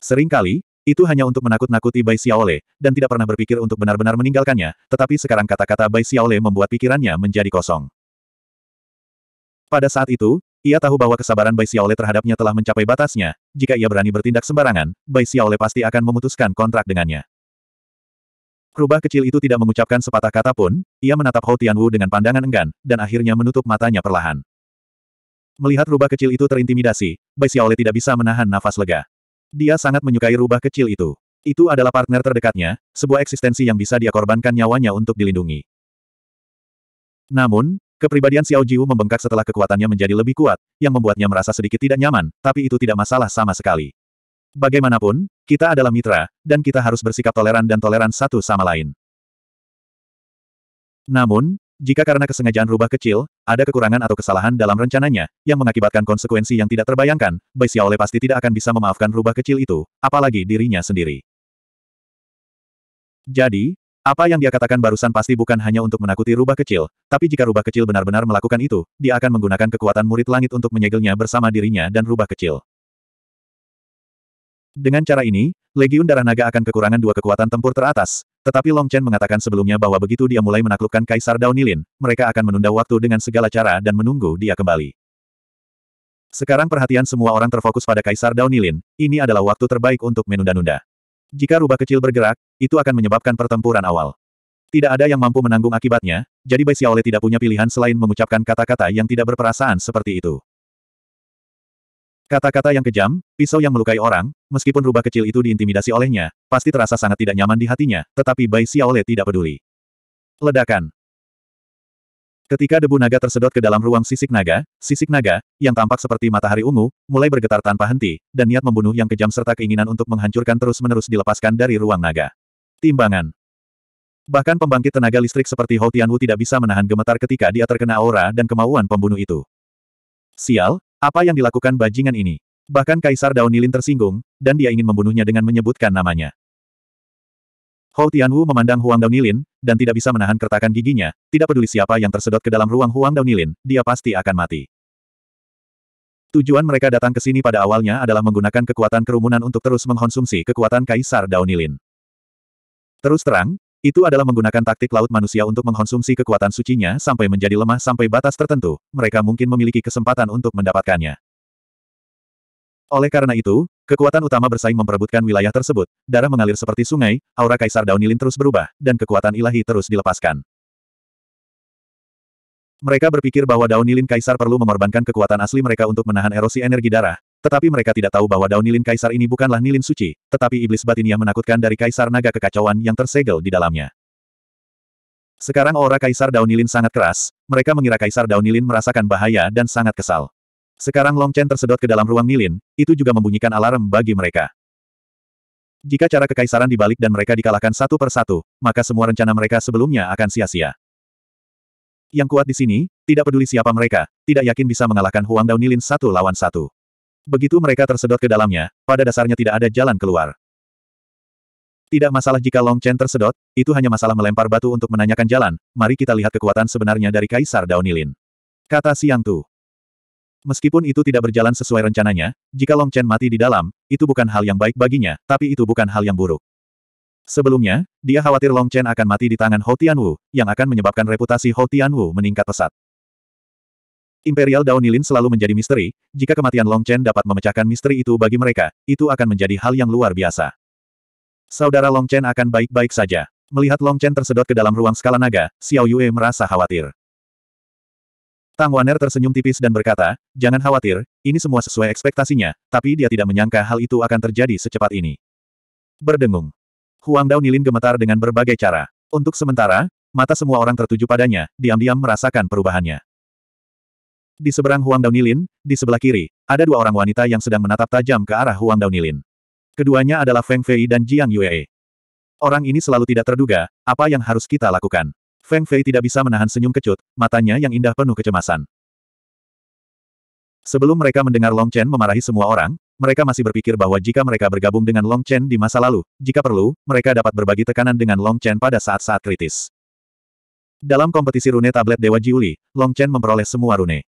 Seringkali, itu hanya untuk menakut-nakuti Bai Xiaole, dan tidak pernah berpikir untuk benar-benar meninggalkannya, tetapi sekarang kata-kata Bai Xiaole membuat pikirannya menjadi kosong. Pada saat itu, ia tahu bahwa kesabaran Bai Xiaole terhadapnya telah mencapai batasnya, jika ia berani bertindak sembarangan, Bai Xiaole pasti akan memutuskan kontrak dengannya. Rubah kecil itu tidak mengucapkan sepatah kata pun, ia menatap Hou Tianwu dengan pandangan enggan, dan akhirnya menutup matanya perlahan. Melihat rubah kecil itu terintimidasi, Bai Xiaole tidak bisa menahan nafas lega. Dia sangat menyukai rubah kecil itu. Itu adalah partner terdekatnya, sebuah eksistensi yang bisa dia korbankan nyawanya untuk dilindungi. Namun, kepribadian Xiao Jiu membengkak setelah kekuatannya menjadi lebih kuat, yang membuatnya merasa sedikit tidak nyaman, tapi itu tidak masalah sama sekali. Bagaimanapun, kita adalah mitra, dan kita harus bersikap toleran dan toleran satu sama lain. Namun, jika karena kesengajaan rubah kecil, ada kekurangan atau kesalahan dalam rencananya, yang mengakibatkan konsekuensi yang tidak terbayangkan, Bai Xiaole pasti tidak akan bisa memaafkan rubah kecil itu, apalagi dirinya sendiri. Jadi, apa yang dia katakan barusan pasti bukan hanya untuk menakuti rubah kecil, tapi jika rubah kecil benar-benar melakukan itu, dia akan menggunakan kekuatan murid langit untuk menyegelnya bersama dirinya dan rubah kecil. Dengan cara ini, Legiun Darah Naga akan kekurangan dua kekuatan tempur teratas, tetapi Long Chen mengatakan sebelumnya bahwa begitu dia mulai menaklukkan Kaisar Daunilin, mereka akan menunda waktu dengan segala cara dan menunggu dia kembali. Sekarang perhatian semua orang terfokus pada Kaisar Daunilin, ini adalah waktu terbaik untuk menunda-nunda. Jika rubah kecil bergerak, itu akan menyebabkan pertempuran awal. Tidak ada yang mampu menanggung akibatnya, jadi Bai Xiaole tidak punya pilihan selain mengucapkan kata-kata yang tidak berperasaan seperti itu. Kata-kata yang kejam, pisau yang melukai orang, meskipun rubah kecil itu diintimidasi olehnya, pasti terasa sangat tidak nyaman di hatinya, tetapi Bai Xiaole tidak peduli. Ledakan. Ketika debu naga tersedot ke dalam ruang sisik naga, sisik naga, yang tampak seperti matahari ungu, mulai bergetar tanpa henti, dan niat membunuh yang kejam serta keinginan untuk menghancurkan terus-menerus dilepaskan dari ruang naga. Timbangan. Bahkan pembangkit tenaga listrik seperti Hou Tianwu tidak bisa menahan gemetar ketika dia terkena aura dan kemauan pembunuh itu. Sial, apa yang dilakukan bajingan ini? Bahkan Kaisar Daun Nilin tersinggung, dan dia ingin membunuhnya dengan menyebutkan namanya. Hou Tianwu memandang Huang Nilin, dan tidak bisa menahan kertakan giginya, tidak peduli siapa yang tersedot ke dalam ruang Huang Nilin, dia pasti akan mati. Tujuan mereka datang ke sini pada awalnya adalah menggunakan kekuatan kerumunan untuk terus mengkonsumsi kekuatan Kaisar Nilin. Terus terang, itu adalah menggunakan taktik laut manusia untuk mengkonsumsi kekuatan sucinya sampai menjadi lemah sampai batas tertentu, mereka mungkin memiliki kesempatan untuk mendapatkannya. Oleh karena itu, kekuatan utama bersaing memperebutkan wilayah tersebut, darah mengalir seperti sungai, aura Kaisar Daunilin terus berubah, dan kekuatan ilahi terus dilepaskan. Mereka berpikir bahwa Daunilin Kaisar perlu mengorbankan kekuatan asli mereka untuk menahan erosi energi darah, tetapi mereka tidak tahu bahwa daun nilin kaisar ini bukanlah nilin suci, tetapi iblis batin yang menakutkan dari kaisar naga kekacauan yang tersegel di dalamnya. Sekarang aura kaisar daun nilin sangat keras, mereka mengira kaisar daun nilin merasakan bahaya dan sangat kesal. Sekarang Long Chen tersedot ke dalam ruang nilin, itu juga membunyikan alarm bagi mereka. Jika cara kekaisaran dibalik dan mereka dikalahkan satu persatu, maka semua rencana mereka sebelumnya akan sia-sia. Yang kuat di sini, tidak peduli siapa mereka, tidak yakin bisa mengalahkan Huang Nilin satu lawan satu. Begitu mereka tersedot ke dalamnya, pada dasarnya tidak ada jalan keluar. Tidak masalah jika Long Chen tersedot, itu hanya masalah melempar batu untuk menanyakan jalan, mari kita lihat kekuatan sebenarnya dari Kaisar Daunilin. Kata Siang Tu. Meskipun itu tidak berjalan sesuai rencananya, jika Long Chen mati di dalam, itu bukan hal yang baik baginya, tapi itu bukan hal yang buruk. Sebelumnya, dia khawatir Long Chen akan mati di tangan Hou Tianwu, yang akan menyebabkan reputasi Hou Tianwu meningkat pesat. Imperial Daunilin selalu menjadi misteri, jika kematian Long Chen dapat memecahkan misteri itu bagi mereka, itu akan menjadi hal yang luar biasa. Saudara Long Chen akan baik-baik saja. Melihat Long Chen tersedot ke dalam ruang skala naga, Xiao Yue merasa khawatir. Tang Waner tersenyum tipis dan berkata, jangan khawatir, ini semua sesuai ekspektasinya, tapi dia tidak menyangka hal itu akan terjadi secepat ini. Berdengung. Huang Daunilin gemetar dengan berbagai cara. Untuk sementara, mata semua orang tertuju padanya, diam-diam merasakan perubahannya. Di seberang Huang Daunilin, di sebelah kiri, ada dua orang wanita yang sedang menatap tajam ke arah Huang Daunilin. Keduanya adalah Feng Fei dan Jiang Yue. Orang ini selalu tidak terduga, apa yang harus kita lakukan. Feng Fei tidak bisa menahan senyum kecut, matanya yang indah penuh kecemasan. Sebelum mereka mendengar Long Chen memarahi semua orang, mereka masih berpikir bahwa jika mereka bergabung dengan Long Chen di masa lalu, jika perlu, mereka dapat berbagi tekanan dengan Long Chen pada saat-saat kritis. Dalam kompetisi rune tablet Dewa Jiuli, Long Chen memperoleh semua rune.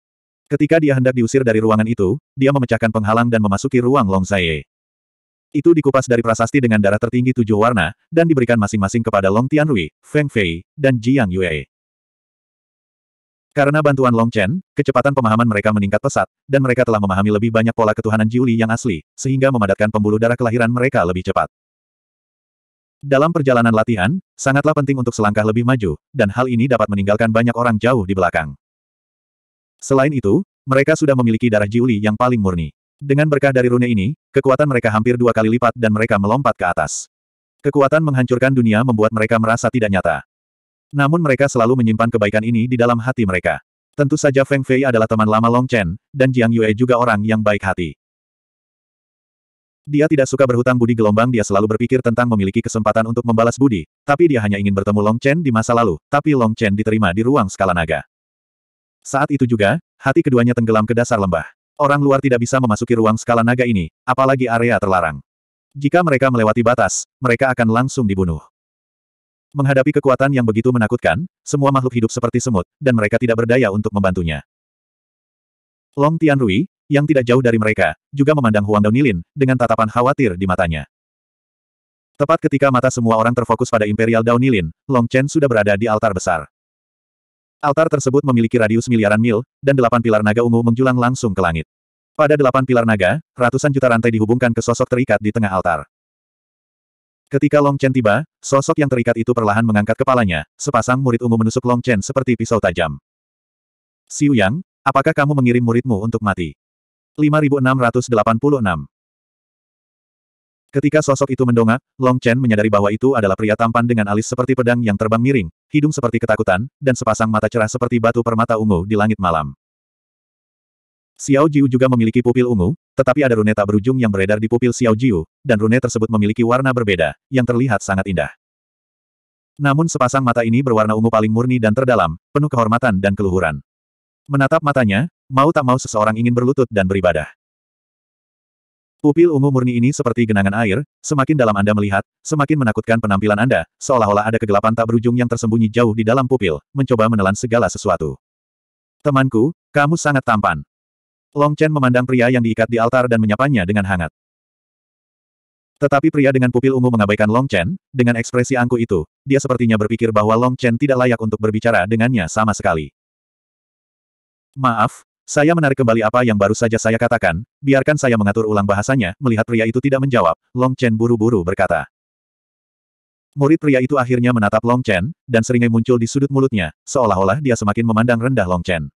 Ketika dia hendak diusir dari ruangan itu, dia memecahkan penghalang dan memasuki ruang Long Zaiye. Itu dikupas dari prasasti dengan darah tertinggi tujuh warna, dan diberikan masing-masing kepada Long Tianrui, Feng Fei, dan Jiang Yue. Karena bantuan Long Chen, kecepatan pemahaman mereka meningkat pesat, dan mereka telah memahami lebih banyak pola ketuhanan Jiuli yang asli, sehingga memadatkan pembuluh darah kelahiran mereka lebih cepat. Dalam perjalanan latihan, sangatlah penting untuk selangkah lebih maju, dan hal ini dapat meninggalkan banyak orang jauh di belakang. Selain itu, mereka sudah memiliki darah Jiuli yang paling murni. Dengan berkah dari rune ini, kekuatan mereka hampir dua kali lipat dan mereka melompat ke atas. Kekuatan menghancurkan dunia membuat mereka merasa tidak nyata. Namun mereka selalu menyimpan kebaikan ini di dalam hati mereka. Tentu saja Feng Fei adalah teman lama Long Chen, dan Jiang Yue juga orang yang baik hati. Dia tidak suka berhutang budi gelombang dia selalu berpikir tentang memiliki kesempatan untuk membalas budi, tapi dia hanya ingin bertemu Long Chen di masa lalu, tapi Long Chen diterima di ruang skala naga. Saat itu juga, hati keduanya tenggelam ke dasar lembah. Orang luar tidak bisa memasuki ruang skala naga ini, apalagi area terlarang. Jika mereka melewati batas, mereka akan langsung dibunuh. Menghadapi kekuatan yang begitu menakutkan, semua makhluk hidup seperti semut, dan mereka tidak berdaya untuk membantunya. Long Tianrui, yang tidak jauh dari mereka, juga memandang Huang Daunilin, dengan tatapan khawatir di matanya. Tepat ketika mata semua orang terfokus pada Imperial Daunilin, Long Chen sudah berada di altar besar. Altar tersebut memiliki radius miliaran mil, dan delapan pilar naga ungu menjulang langsung ke langit. Pada delapan pilar naga, ratusan juta rantai dihubungkan ke sosok terikat di tengah altar. Ketika Long Chen tiba, sosok yang terikat itu perlahan mengangkat kepalanya, sepasang murid ungu menusuk Long Chen seperti pisau tajam. Xiu Yang, apakah kamu mengirim muridmu untuk mati? 5686 Ketika sosok itu mendongak, Long Chen menyadari bahwa itu adalah pria tampan dengan alis seperti pedang yang terbang miring, hidung seperti ketakutan, dan sepasang mata cerah seperti batu permata ungu di langit malam. Xiao Jiu juga memiliki pupil ungu, tetapi ada rune tak berujung yang beredar di pupil Xiao Jiu, dan rune tersebut memiliki warna berbeda, yang terlihat sangat indah. Namun sepasang mata ini berwarna ungu paling murni dan terdalam, penuh kehormatan dan keluhuran. Menatap matanya, mau tak mau seseorang ingin berlutut dan beribadah. Pupil ungu murni ini seperti genangan air, semakin dalam Anda melihat, semakin menakutkan penampilan Anda, seolah-olah ada kegelapan tak berujung yang tersembunyi jauh di dalam pupil, mencoba menelan segala sesuatu. Temanku, kamu sangat tampan. Long Chen memandang pria yang diikat di altar dan menyapanya dengan hangat. Tetapi pria dengan pupil ungu mengabaikan Long Chen, dengan ekspresi angku itu, dia sepertinya berpikir bahwa Long Chen tidak layak untuk berbicara dengannya sama sekali. Maaf, saya menarik kembali apa yang baru saja saya katakan, biarkan saya mengatur ulang bahasanya, melihat pria itu tidak menjawab, Long Chen buru-buru berkata. Murid pria itu akhirnya menatap Long Chen, dan seringai muncul di sudut mulutnya, seolah-olah dia semakin memandang rendah Long Chen.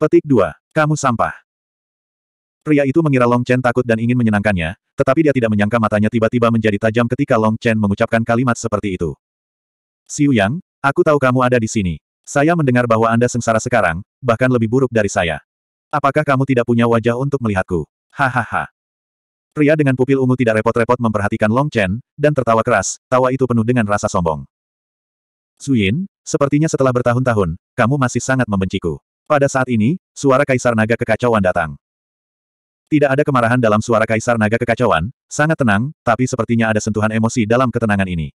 Petik 2. Kamu sampah. Pria itu mengira Long Chen takut dan ingin menyenangkannya, tetapi dia tidak menyangka matanya tiba-tiba menjadi tajam ketika Long Chen mengucapkan kalimat seperti itu. Siu Yang, aku tahu kamu ada di sini. Saya mendengar bahwa Anda sengsara sekarang, bahkan lebih buruk dari saya. Apakah kamu tidak punya wajah untuk melihatku? Hahaha. Pria dengan pupil ungu tidak repot-repot memperhatikan Long Chen, dan tertawa keras, tawa itu penuh dengan rasa sombong. Suyin, sepertinya setelah bertahun-tahun, kamu masih sangat membenciku. Pada saat ini, suara Kaisar Naga Kekacauan datang. Tidak ada kemarahan dalam suara Kaisar Naga Kekacauan, sangat tenang, tapi sepertinya ada sentuhan emosi dalam ketenangan ini.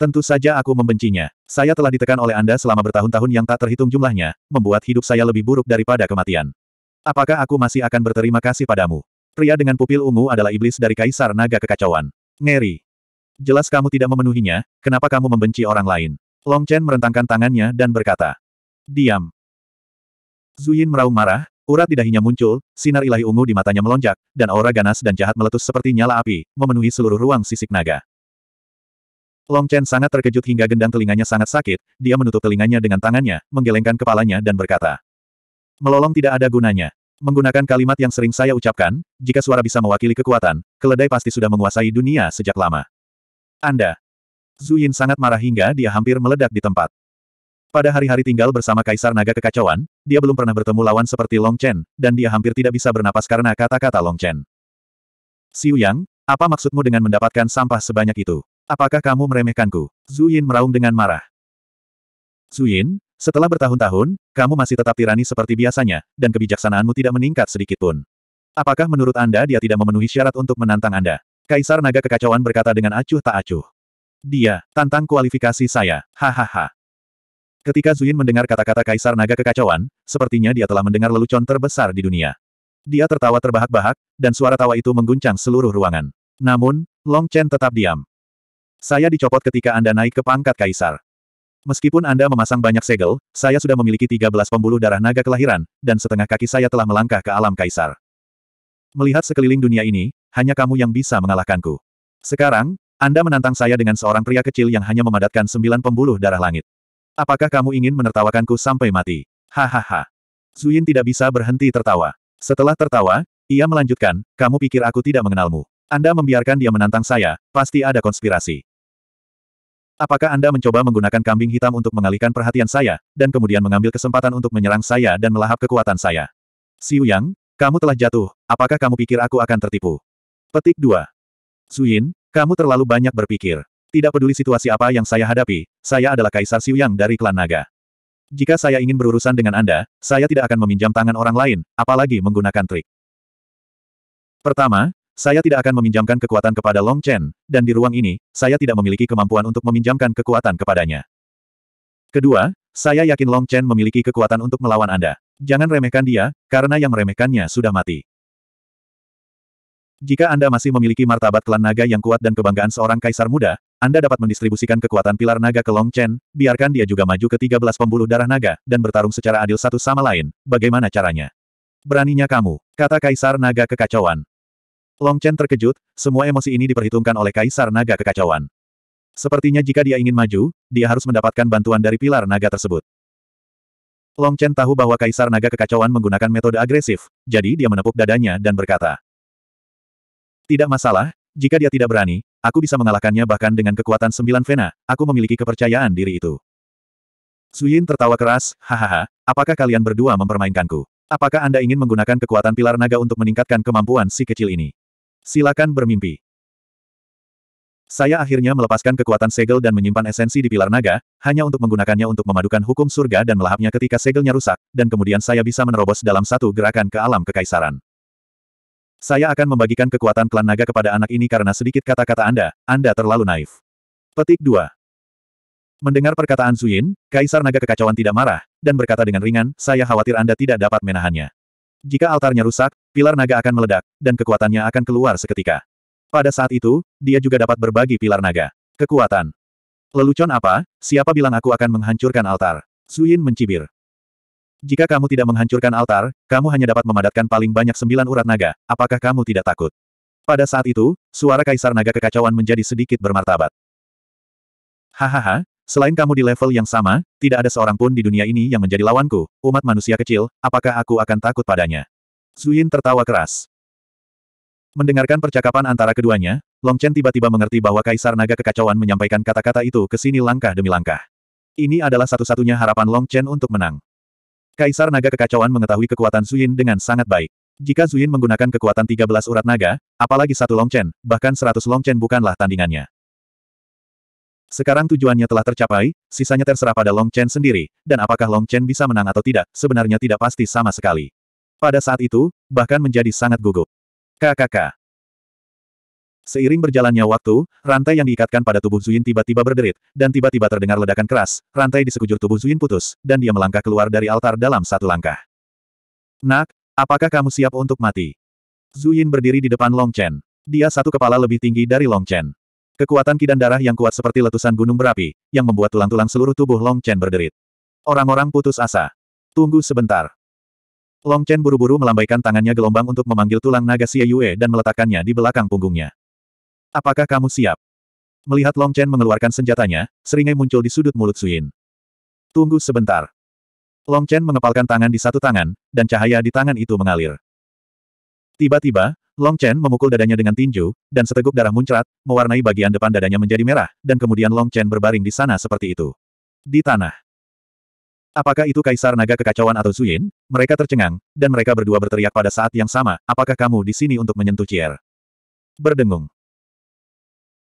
Tentu saja aku membencinya. Saya telah ditekan oleh Anda selama bertahun-tahun yang tak terhitung jumlahnya, membuat hidup saya lebih buruk daripada kematian. Apakah aku masih akan berterima kasih padamu? Pria dengan pupil ungu adalah iblis dari Kaisar Naga Kekacauan. Ngeri. Jelas kamu tidak memenuhinya, kenapa kamu membenci orang lain? Long Chen merentangkan tangannya dan berkata. Diam. Zuyin meraung marah, urat di dahinya muncul, sinar ilahi ungu di matanya melonjak, dan aura ganas dan jahat meletus seperti nyala api, memenuhi seluruh ruang sisik naga. Long Chen sangat terkejut hingga gendang telinganya sangat sakit, dia menutup telinganya dengan tangannya, menggelengkan kepalanya dan berkata. Melolong tidak ada gunanya. Menggunakan kalimat yang sering saya ucapkan, jika suara bisa mewakili kekuatan, keledai pasti sudah menguasai dunia sejak lama. Anda. Zuyin sangat marah hingga dia hampir meledak di tempat. Pada hari-hari tinggal bersama Kaisar Naga Kekacauan, dia belum pernah bertemu lawan seperti Long Chen, dan dia hampir tidak bisa bernapas karena kata-kata Long Chen. Xiu Yang, apa maksudmu dengan mendapatkan sampah sebanyak itu? Apakah kamu meremehkanku? Zuyin meraung dengan marah. Zuyin, setelah bertahun-tahun, kamu masih tetap tirani seperti biasanya, dan kebijaksanaanmu tidak meningkat sedikit pun. Apakah menurut Anda dia tidak memenuhi syarat untuk menantang Anda? Kaisar Naga Kekacauan berkata dengan acuh tak acuh. Dia, tantang kualifikasi saya, hahaha. Ketika Zuin mendengar kata-kata Kaisar Naga Kekacauan, sepertinya dia telah mendengar lelucon terbesar di dunia. Dia tertawa terbahak-bahak, dan suara tawa itu mengguncang seluruh ruangan. Namun, Long Chen tetap diam. Saya dicopot ketika Anda naik ke pangkat kaisar. Meskipun Anda memasang banyak segel, saya sudah memiliki 13 pembuluh darah naga kelahiran, dan setengah kaki saya telah melangkah ke alam kaisar. Melihat sekeliling dunia ini, hanya kamu yang bisa mengalahkanku. Sekarang, Anda menantang saya dengan seorang pria kecil yang hanya memadatkan sembilan pembuluh darah langit. Apakah kamu ingin menertawakanku sampai mati? Hahaha. Zuyin tidak bisa berhenti tertawa. Setelah tertawa, ia melanjutkan, kamu pikir aku tidak mengenalmu. Anda membiarkan dia menantang saya, pasti ada konspirasi. Apakah Anda mencoba menggunakan kambing hitam untuk mengalihkan perhatian saya, dan kemudian mengambil kesempatan untuk menyerang saya dan melahap kekuatan saya? Xiu Yang, kamu telah jatuh, apakah kamu pikir aku akan tertipu? Petik 2. Yin, kamu terlalu banyak berpikir. Tidak peduli situasi apa yang saya hadapi, saya adalah Kaisar Xiu Yang dari klan naga. Jika saya ingin berurusan dengan Anda, saya tidak akan meminjam tangan orang lain, apalagi menggunakan trik. Pertama, saya tidak akan meminjamkan kekuatan kepada Long Chen, dan di ruang ini, saya tidak memiliki kemampuan untuk meminjamkan kekuatan kepadanya. Kedua, saya yakin Long Chen memiliki kekuatan untuk melawan Anda. Jangan remehkan dia, karena yang meremehkannya sudah mati. Jika Anda masih memiliki martabat klan naga yang kuat dan kebanggaan seorang kaisar muda, Anda dapat mendistribusikan kekuatan pilar naga ke Long Chen, biarkan dia juga maju ke 13 pembuluh darah naga, dan bertarung secara adil satu sama lain, bagaimana caranya? Beraninya kamu, kata kaisar naga kekacauan. Long Chen terkejut, semua emosi ini diperhitungkan oleh Kaisar Naga Kekacauan. Sepertinya jika dia ingin maju, dia harus mendapatkan bantuan dari pilar naga tersebut. Long Chen tahu bahwa Kaisar Naga Kekacauan menggunakan metode agresif, jadi dia menepuk dadanya dan berkata, Tidak masalah, jika dia tidak berani, aku bisa mengalahkannya bahkan dengan kekuatan sembilan vena, aku memiliki kepercayaan diri itu. Yin tertawa keras, hahaha, apakah kalian berdua mempermainkanku? Apakah Anda ingin menggunakan kekuatan pilar naga untuk meningkatkan kemampuan si kecil ini? Silakan bermimpi. Saya akhirnya melepaskan kekuatan segel dan menyimpan esensi di pilar naga, hanya untuk menggunakannya untuk memadukan hukum surga dan melahapnya ketika segelnya rusak, dan kemudian saya bisa menerobos dalam satu gerakan ke alam kekaisaran. Saya akan membagikan kekuatan klan naga kepada anak ini karena sedikit kata-kata Anda, Anda terlalu naif. Petik 2. Mendengar perkataan Zuyin, Kaisar Naga Kekacauan tidak marah, dan berkata dengan ringan, saya khawatir Anda tidak dapat menahannya. Jika altarnya rusak, pilar naga akan meledak, dan kekuatannya akan keluar seketika. Pada saat itu, dia juga dapat berbagi pilar naga. Kekuatan. Lelucon apa, siapa bilang aku akan menghancurkan altar? Suyin mencibir. Jika kamu tidak menghancurkan altar, kamu hanya dapat memadatkan paling banyak sembilan urat naga, apakah kamu tidak takut? Pada saat itu, suara Kaisar Naga Kekacauan menjadi sedikit bermartabat. Hahaha, Selain kamu di level yang sama, tidak ada seorang pun di dunia ini yang menjadi lawanku, umat manusia kecil, apakah aku akan takut padanya? Zuin tertawa keras. Mendengarkan percakapan antara keduanya, Long Chen tiba-tiba mengerti bahwa Kaisar Naga Kekacauan menyampaikan kata-kata itu ke sini langkah demi langkah. Ini adalah satu-satunya harapan Long Chen untuk menang. Kaisar Naga Kekacauan mengetahui kekuatan Zuin dengan sangat baik. Jika Zuin menggunakan kekuatan 13 urat naga, apalagi satu Long Chen, bahkan 100 Long Chen bukanlah tandingannya. Sekarang tujuannya telah tercapai, sisanya terserah pada Long Chen sendiri, dan apakah Long Chen bisa menang atau tidak, sebenarnya tidak pasti sama sekali. Pada saat itu, bahkan menjadi sangat gugup. KKK. Seiring berjalannya waktu, rantai yang diikatkan pada tubuh Zuyin tiba-tiba berderit, dan tiba-tiba terdengar ledakan keras, rantai di sekujur tubuh Zuyin putus, dan dia melangkah keluar dari altar dalam satu langkah. Nak, apakah kamu siap untuk mati? Zuyin berdiri di depan Long Chen. Dia satu kepala lebih tinggi dari Long Chen. Kekuatan kidan darah yang kuat seperti letusan gunung berapi, yang membuat tulang-tulang seluruh tubuh Long Chen berderit. Orang-orang putus asa. Tunggu sebentar. Long Chen buru-buru melambaikan tangannya gelombang untuk memanggil tulang naga Xie Yue dan meletakkannya di belakang punggungnya. Apakah kamu siap? Melihat Long Chen mengeluarkan senjatanya, seringai muncul di sudut mulut Suin. Tunggu sebentar. Long Chen mengepalkan tangan di satu tangan, dan cahaya di tangan itu mengalir. Tiba-tiba, Long Chen memukul dadanya dengan tinju, dan seteguk darah muncrat, mewarnai bagian depan dadanya menjadi merah, dan kemudian Long Chen berbaring di sana seperti itu. Di tanah. Apakah itu Kaisar Naga Kekacauan atau Zuyin? Mereka tercengang, dan mereka berdua berteriak pada saat yang sama, apakah kamu di sini untuk menyentuh Cier? Berdengung.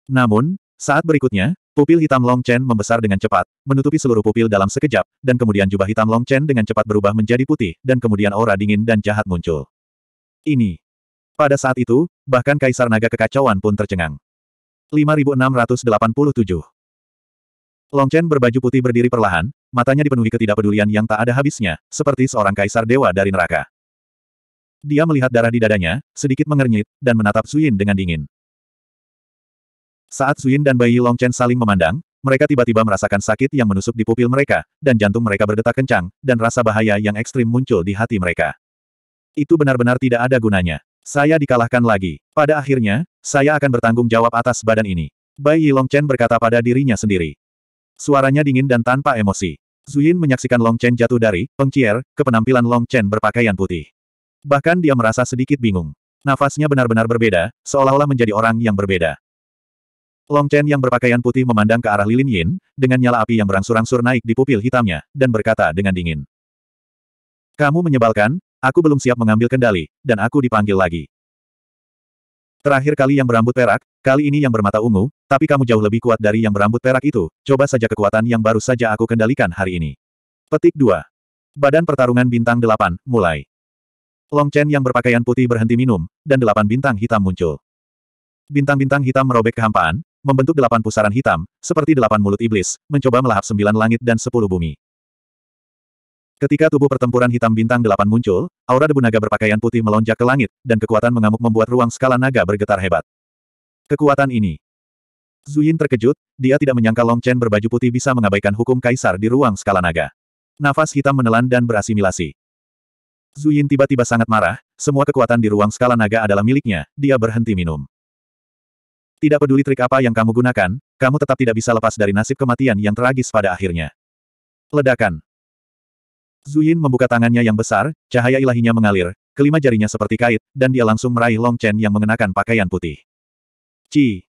Namun, saat berikutnya, pupil hitam Long Chen membesar dengan cepat, menutupi seluruh pupil dalam sekejap, dan kemudian jubah hitam Long Chen dengan cepat berubah menjadi putih, dan kemudian aura dingin dan jahat muncul. Ini. Pada saat itu, bahkan Kaisar Naga Kekacauan pun tercengang. 5687 Chen berbaju putih berdiri perlahan, matanya dipenuhi ketidakpedulian yang tak ada habisnya, seperti seorang kaisar dewa dari neraka. Dia melihat darah di dadanya, sedikit mengernyit, dan menatap Suyin dengan dingin. Saat Suyin dan bayi Chen saling memandang, mereka tiba-tiba merasakan sakit yang menusuk di pupil mereka, dan jantung mereka berdetak kencang, dan rasa bahaya yang ekstrim muncul di hati mereka. Itu benar-benar tidak ada gunanya. Saya dikalahkan lagi. Pada akhirnya, saya akan bertanggung jawab atas badan ini. Bai Yilong Chen berkata pada dirinya sendiri. Suaranya dingin dan tanpa emosi. Zuyin menyaksikan Long Chen jatuh dari pengcier ke penampilan Long Chen berpakaian putih. Bahkan dia merasa sedikit bingung. Nafasnya benar-benar berbeda, seolah-olah menjadi orang yang berbeda. Long Chen yang berpakaian putih memandang ke arah Lilin Yin, dengan nyala api yang berangsur-angsur naik di pupil hitamnya, dan berkata dengan dingin. Kamu menyebalkan, Aku belum siap mengambil kendali, dan aku dipanggil lagi. Terakhir kali yang berambut perak, kali ini yang bermata ungu, tapi kamu jauh lebih kuat dari yang berambut perak itu, coba saja kekuatan yang baru saja aku kendalikan hari ini. Petik 2. Badan pertarungan bintang 8, mulai. Long Chen yang berpakaian putih berhenti minum, dan delapan bintang hitam muncul. Bintang-bintang hitam merobek kehampaan, membentuk delapan pusaran hitam, seperti delapan mulut iblis, mencoba melahap sembilan langit dan sepuluh bumi. Ketika tubuh pertempuran hitam bintang delapan muncul, aura debu naga berpakaian putih melonjak ke langit, dan kekuatan mengamuk membuat ruang skala naga bergetar hebat. Kekuatan ini. Zuyin terkejut, dia tidak menyangka Long Chen berbaju putih bisa mengabaikan hukum kaisar di ruang skala naga. Nafas hitam menelan dan berasimilasi. Zuyin tiba-tiba sangat marah, semua kekuatan di ruang skala naga adalah miliknya, dia berhenti minum. Tidak peduli trik apa yang kamu gunakan, kamu tetap tidak bisa lepas dari nasib kematian yang tragis pada akhirnya. Ledakan. Zuyin membuka tangannya yang besar, cahaya ilahinya mengalir, kelima jarinya seperti kait, dan dia langsung meraih Long Chen yang mengenakan pakaian putih. Ci.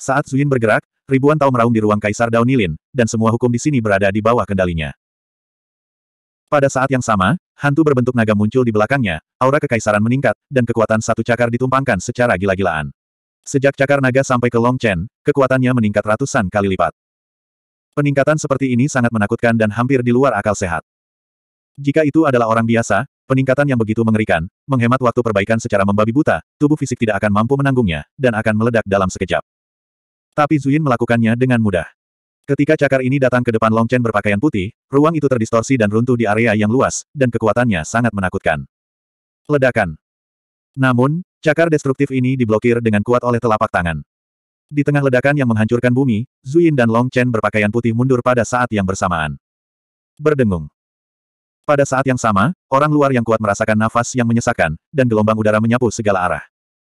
Saat Zuyin bergerak, ribuan tahu meraung di ruang Kaisar Daunilin, dan semua hukum di sini berada di bawah kendalinya. Pada saat yang sama, hantu berbentuk naga muncul di belakangnya, aura kekaisaran meningkat, dan kekuatan satu cakar ditumpangkan secara gila-gilaan. Sejak cakar naga sampai ke Long Chen, kekuatannya meningkat ratusan kali lipat. Peningkatan seperti ini sangat menakutkan dan hampir di luar akal sehat. Jika itu adalah orang biasa, peningkatan yang begitu mengerikan, menghemat waktu perbaikan secara membabi buta, tubuh fisik tidak akan mampu menanggungnya, dan akan meledak dalam sekejap. Tapi Zuyin melakukannya dengan mudah. Ketika cakar ini datang ke depan Longchen berpakaian putih, ruang itu terdistorsi dan runtuh di area yang luas, dan kekuatannya sangat menakutkan. Ledakan. Namun, cakar destruktif ini diblokir dengan kuat oleh telapak tangan. Di tengah ledakan yang menghancurkan bumi, Zuyin dan Long Chen berpakaian putih mundur pada saat yang bersamaan. Berdengung. Pada saat yang sama, orang luar yang kuat merasakan nafas yang menyesakkan, dan gelombang udara menyapu segala arah.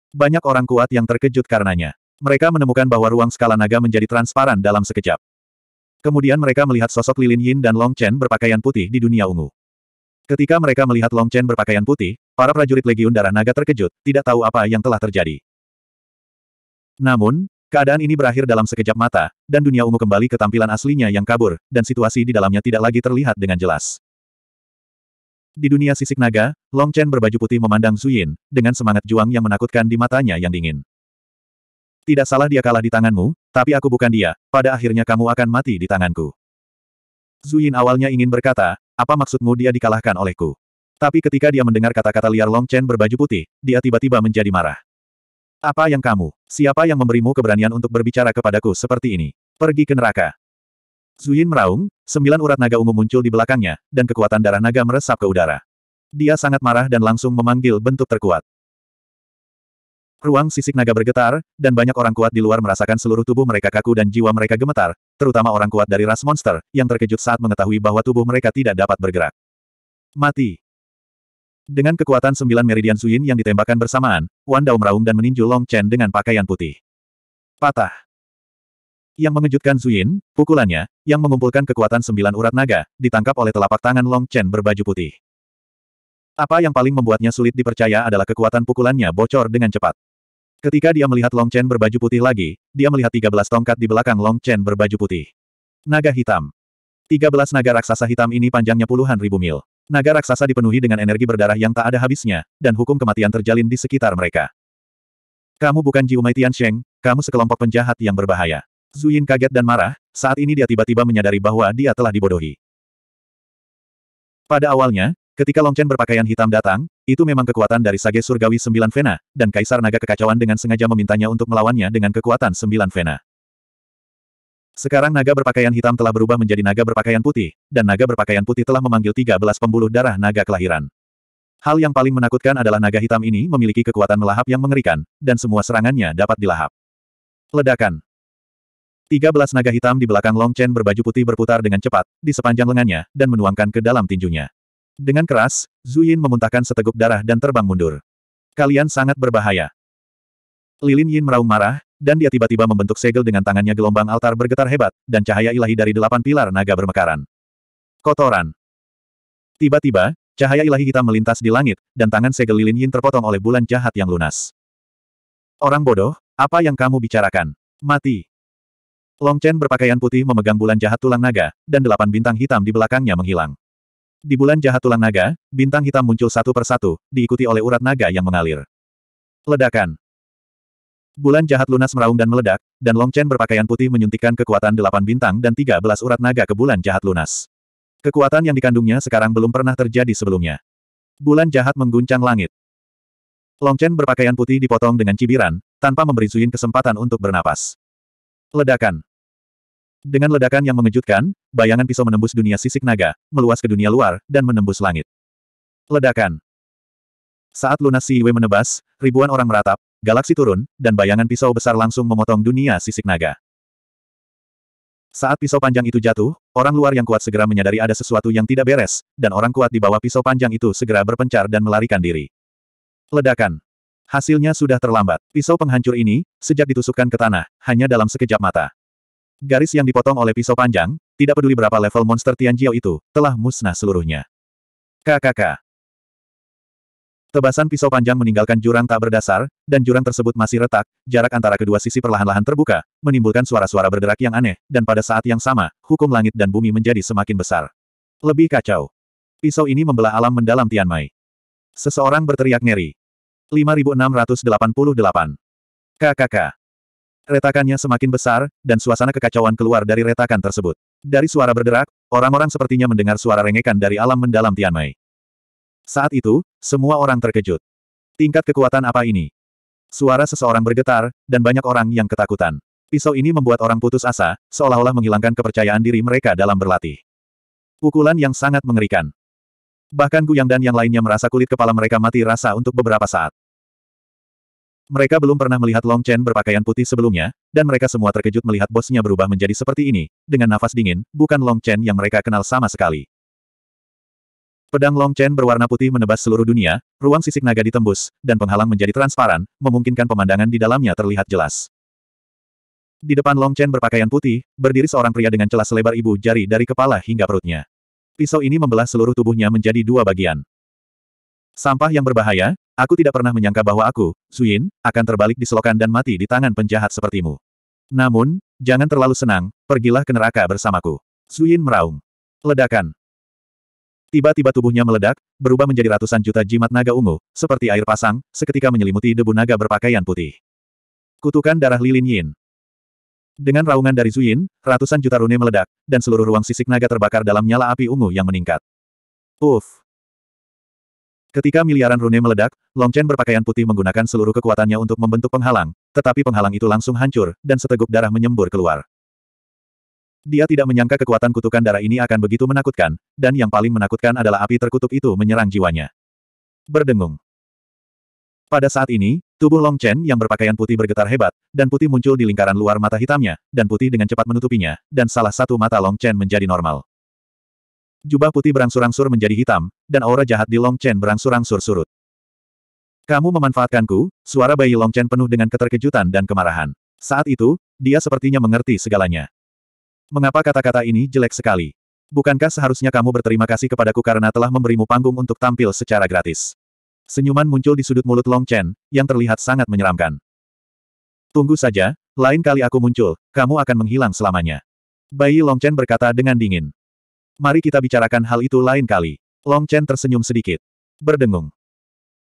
Banyak orang kuat yang terkejut karenanya. Mereka menemukan bahwa ruang skala naga menjadi transparan dalam sekejap. Kemudian mereka melihat sosok Lilin Yin dan Long Chen berpakaian putih di dunia ungu. Ketika mereka melihat Long Chen berpakaian putih, para prajurit Legiun Darah Naga terkejut, tidak tahu apa yang telah terjadi. Namun, keadaan ini berakhir dalam sekejap mata, dan dunia ungu kembali ke tampilan aslinya yang kabur, dan situasi di dalamnya tidak lagi terlihat dengan jelas. Di dunia sisik naga, Long Chen berbaju putih memandang Yin dengan semangat juang yang menakutkan di matanya yang dingin. Tidak salah dia kalah di tanganmu, tapi aku bukan dia, pada akhirnya kamu akan mati di tanganku. Yin awalnya ingin berkata, apa maksudmu dia dikalahkan olehku? Tapi ketika dia mendengar kata-kata liar Long Chen berbaju putih, dia tiba-tiba menjadi marah. Apa yang kamu, siapa yang memberimu keberanian untuk berbicara kepadaku seperti ini? Pergi ke neraka. Zuyin meraung, sembilan urat naga ungu muncul di belakangnya, dan kekuatan darah naga meresap ke udara. Dia sangat marah dan langsung memanggil bentuk terkuat. Ruang sisik naga bergetar, dan banyak orang kuat di luar merasakan seluruh tubuh mereka kaku dan jiwa mereka gemetar, terutama orang kuat dari ras monster, yang terkejut saat mengetahui bahwa tubuh mereka tidak dapat bergerak. Mati. Dengan kekuatan sembilan meridian Zuyin yang ditembakkan bersamaan, Wan Dao meraung dan meninju Long Chen dengan pakaian putih. Patah yang mengejutkan Zuyin, pukulannya, yang mengumpulkan kekuatan sembilan urat naga, ditangkap oleh telapak tangan Long Chen berbaju putih. Apa yang paling membuatnya sulit dipercaya adalah kekuatan pukulannya bocor dengan cepat. Ketika dia melihat Long Chen berbaju putih lagi, dia melihat 13 tongkat di belakang Long Chen berbaju putih. Naga hitam. 13 naga raksasa hitam ini panjangnya puluhan ribu mil. Naga raksasa dipenuhi dengan energi berdarah yang tak ada habisnya, dan hukum kematian terjalin di sekitar mereka. Kamu bukan Jiumai Sheng, kamu sekelompok penjahat yang berbahaya. Zuyin kaget dan marah, saat ini dia tiba-tiba menyadari bahwa dia telah dibodohi. Pada awalnya, ketika Longchen berpakaian hitam datang, itu memang kekuatan dari Sage Surgawi Sembilan Vena, dan Kaisar Naga Kekacauan dengan sengaja memintanya untuk melawannya dengan kekuatan Sembilan Vena. Sekarang naga berpakaian hitam telah berubah menjadi naga berpakaian putih, dan naga berpakaian putih telah memanggil 13 pembuluh darah naga kelahiran. Hal yang paling menakutkan adalah naga hitam ini memiliki kekuatan melahap yang mengerikan, dan semua serangannya dapat dilahap. Ledakan 13 naga hitam di belakang Long Chen berbaju putih berputar dengan cepat, di sepanjang lengannya, dan menuangkan ke dalam tinjunya. Dengan keras, Zuyin memuntahkan seteguk darah dan terbang mundur. Kalian sangat berbahaya. Lilin Yin meraung marah, dan dia tiba-tiba membentuk segel dengan tangannya gelombang altar bergetar hebat, dan cahaya ilahi dari delapan pilar naga bermekaran. Kotoran. Tiba-tiba, cahaya ilahi hitam melintas di langit, dan tangan segel Lilin Yin terpotong oleh bulan jahat yang lunas. Orang bodoh, apa yang kamu bicarakan? Mati. Long Chen berpakaian putih memegang bulan jahat tulang naga, dan delapan bintang hitam di belakangnya menghilang. Di bulan jahat tulang naga, bintang hitam muncul satu persatu, diikuti oleh urat naga yang mengalir. Ledakan. Bulan jahat lunas meraung dan meledak, dan Long Chen berpakaian putih menyuntikkan kekuatan delapan bintang dan tiga belas urat naga ke bulan jahat lunas. Kekuatan yang dikandungnya sekarang belum pernah terjadi sebelumnya. Bulan jahat mengguncang langit. Long Chen berpakaian putih dipotong dengan cibiran, tanpa memberi Zuin kesempatan untuk bernapas. Ledakan. Dengan ledakan yang mengejutkan, bayangan pisau menembus dunia sisik naga, meluas ke dunia luar, dan menembus langit. Ledakan. Saat lunas Yue menebas, ribuan orang meratap, galaksi turun, dan bayangan pisau besar langsung memotong dunia sisik naga. Saat pisau panjang itu jatuh, orang luar yang kuat segera menyadari ada sesuatu yang tidak beres, dan orang kuat di bawah pisau panjang itu segera berpencar dan melarikan diri. Ledakan. Hasilnya sudah terlambat. Pisau penghancur ini, sejak ditusukkan ke tanah, hanya dalam sekejap mata. Garis yang dipotong oleh pisau panjang, tidak peduli berapa level monster Tian Jiao itu, telah musnah seluruhnya. KKK. Tebasan pisau panjang meninggalkan jurang tak berdasar, dan jurang tersebut masih retak, jarak antara kedua sisi perlahan-lahan terbuka, menimbulkan suara-suara bergerak yang aneh, dan pada saat yang sama, hukum langit dan bumi menjadi semakin besar. Lebih kacau. Pisau ini membelah alam mendalam Tian Tianmai. Seseorang berteriak ngeri. 5688. KKK. Retakannya semakin besar, dan suasana kekacauan keluar dari retakan tersebut. Dari suara berderak, orang-orang sepertinya mendengar suara rengekan dari alam mendalam Tianmei. Saat itu, semua orang terkejut. Tingkat kekuatan apa ini? Suara seseorang bergetar, dan banyak orang yang ketakutan. Pisau ini membuat orang putus asa, seolah-olah menghilangkan kepercayaan diri mereka dalam berlatih. Pukulan yang sangat mengerikan. Bahkan Guyang dan yang lainnya merasa kulit kepala mereka mati rasa untuk beberapa saat. Mereka belum pernah melihat Long Chen berpakaian putih sebelumnya, dan mereka semua terkejut melihat bosnya berubah menjadi seperti ini, dengan nafas dingin, bukan Long Chen yang mereka kenal sama sekali. Pedang Long Chen berwarna putih menebas seluruh dunia, ruang sisik naga ditembus, dan penghalang menjadi transparan, memungkinkan pemandangan di dalamnya terlihat jelas. Di depan Long Chen berpakaian putih, berdiri seorang pria dengan celah selebar ibu jari dari kepala hingga perutnya. Pisau ini membelah seluruh tubuhnya menjadi dua bagian. Sampah yang berbahaya, aku tidak pernah menyangka bahwa aku, Suyin, akan terbalik di selokan dan mati di tangan penjahat sepertimu. Namun, jangan terlalu senang, pergilah ke neraka bersamaku. Suyin meraung. Ledakan. Tiba-tiba tubuhnya meledak, berubah menjadi ratusan juta jimat naga ungu, seperti air pasang, seketika menyelimuti debu naga berpakaian putih. Kutukan darah lilin yin. Dengan raungan dari Zuyin, ratusan juta rune meledak, dan seluruh ruang sisik naga terbakar dalam nyala api ungu yang meningkat. Uff! Ketika miliaran rune meledak, Long Chen berpakaian putih menggunakan seluruh kekuatannya untuk membentuk penghalang, tetapi penghalang itu langsung hancur, dan seteguk darah menyembur keluar. Dia tidak menyangka kekuatan kutukan darah ini akan begitu menakutkan, dan yang paling menakutkan adalah api terkutuk itu menyerang jiwanya. Berdengung. Pada saat ini, tubuh Long Chen yang berpakaian putih bergetar hebat, dan putih muncul di lingkaran luar mata hitamnya, dan putih dengan cepat menutupinya, dan salah satu mata Long Chen menjadi normal. Jubah putih berangsur-angsur menjadi hitam, dan aura jahat di Long Chen berangsur-angsur surut. Kamu memanfaatkanku, suara bayi Long Chen penuh dengan keterkejutan dan kemarahan. Saat itu, dia sepertinya mengerti segalanya. Mengapa kata-kata ini jelek sekali? Bukankah seharusnya kamu berterima kasih kepadaku karena telah memberimu panggung untuk tampil secara gratis? Senyuman muncul di sudut mulut Long Chen, yang terlihat sangat menyeramkan. Tunggu saja, lain kali aku muncul, kamu akan menghilang selamanya. Bayi Long Chen berkata dengan dingin. Mari kita bicarakan hal itu lain kali. Long Chen tersenyum sedikit. Berdengung.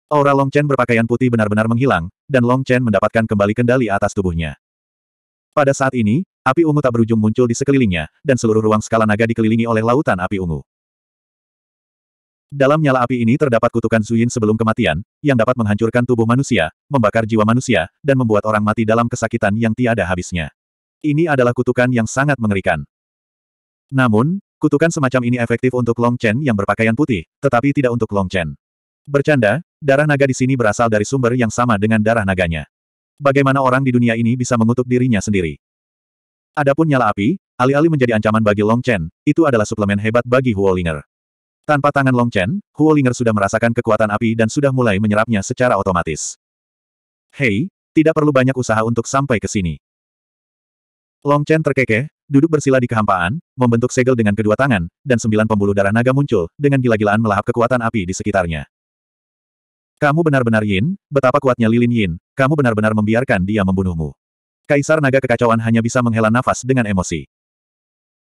Aura Long Chen berpakaian putih benar-benar menghilang, dan Long Chen mendapatkan kembali kendali atas tubuhnya. Pada saat ini, api ungu tak berujung muncul di sekelilingnya, dan seluruh ruang skala naga dikelilingi oleh lautan api ungu. Dalam nyala api ini terdapat kutukan Zuyin sebelum kematian, yang dapat menghancurkan tubuh manusia, membakar jiwa manusia, dan membuat orang mati dalam kesakitan yang tiada habisnya. Ini adalah kutukan yang sangat mengerikan. Namun, Kutukan semacam ini efektif untuk Long Chen yang berpakaian putih, tetapi tidak untuk Long Chen. Bercanda, darah naga di sini berasal dari sumber yang sama dengan darah naganya. Bagaimana orang di dunia ini bisa mengutuk dirinya sendiri? Adapun nyala api, alih-alih menjadi ancaman bagi Long Chen, itu adalah suplemen hebat bagi Huolinger. Tanpa tangan Long Chen, Huolinger sudah merasakan kekuatan api dan sudah mulai menyerapnya secara otomatis. Hei, tidak perlu banyak usaha untuk sampai ke sini. Long Chen terkekeh, duduk bersila di kehampaan, membentuk segel dengan kedua tangan, dan sembilan pembuluh darah naga muncul, dengan gila-gilaan melahap kekuatan api di sekitarnya. Kamu benar-benar Yin, betapa kuatnya lilin Yin, kamu benar-benar membiarkan dia membunuhmu. Kaisar naga kekacauan hanya bisa menghela nafas dengan emosi.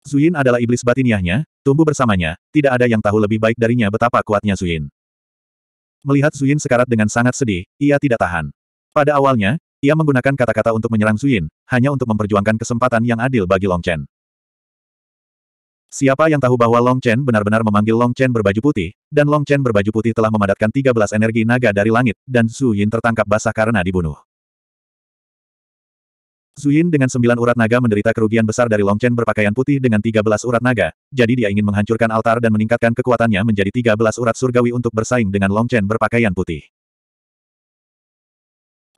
Zuin adalah iblis batiniahnya, tumbuh bersamanya, tidak ada yang tahu lebih baik darinya betapa kuatnya Zuin. Melihat Zuin sekarat dengan sangat sedih, ia tidak tahan. Pada awalnya, ia menggunakan kata-kata untuk menyerang Suyin, hanya untuk memperjuangkan kesempatan yang adil bagi Long Chen. Siapa yang tahu bahwa Long Chen benar-benar memanggil Long Chen berbaju putih, dan Long Chen berbaju putih telah memadatkan 13 energi naga dari langit, dan Yin tertangkap basah karena dibunuh. Yin dengan sembilan urat naga menderita kerugian besar dari Long Chen berpakaian putih dengan 13 urat naga, jadi dia ingin menghancurkan altar dan meningkatkan kekuatannya menjadi 13 urat surgawi untuk bersaing dengan Long Chen berpakaian putih.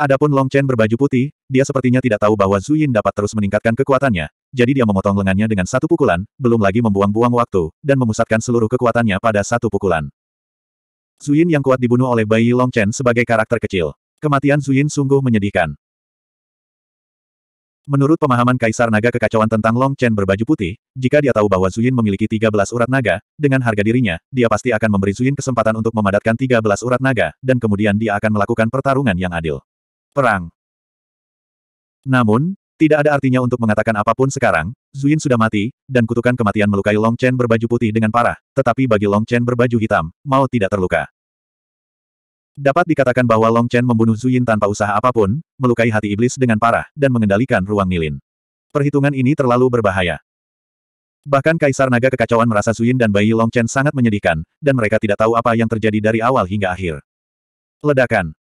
Adapun Long Chen berbaju putih, dia sepertinya tidak tahu bahwa Zuyin dapat terus meningkatkan kekuatannya, jadi dia memotong lengannya dengan satu pukulan, belum lagi membuang-buang waktu, dan memusatkan seluruh kekuatannya pada satu pukulan. Zuyin yang kuat dibunuh oleh bayi Long Chen sebagai karakter kecil. Kematian Zuyin sungguh menyedihkan. Menurut pemahaman Kaisar Naga kekacauan tentang Long Chen berbaju putih, jika dia tahu bahwa Zuyin memiliki 13 urat naga, dengan harga dirinya, dia pasti akan memberi Zuyin kesempatan untuk memadatkan 13 urat naga, dan kemudian dia akan melakukan pertarungan yang adil. Perang. Namun, tidak ada artinya untuk mengatakan apapun sekarang, Zuin sudah mati, dan kutukan kematian melukai Long Chen berbaju putih dengan parah, tetapi bagi Long Chen berbaju hitam, mau tidak terluka. Dapat dikatakan bahwa Long Chen membunuh Zuin tanpa usaha apapun, melukai hati iblis dengan parah, dan mengendalikan ruang nilin. Perhitungan ini terlalu berbahaya. Bahkan Kaisar Naga Kekacauan merasa Zuin dan bayi Long Chen sangat menyedihkan, dan mereka tidak tahu apa yang terjadi dari awal hingga akhir. Ledakan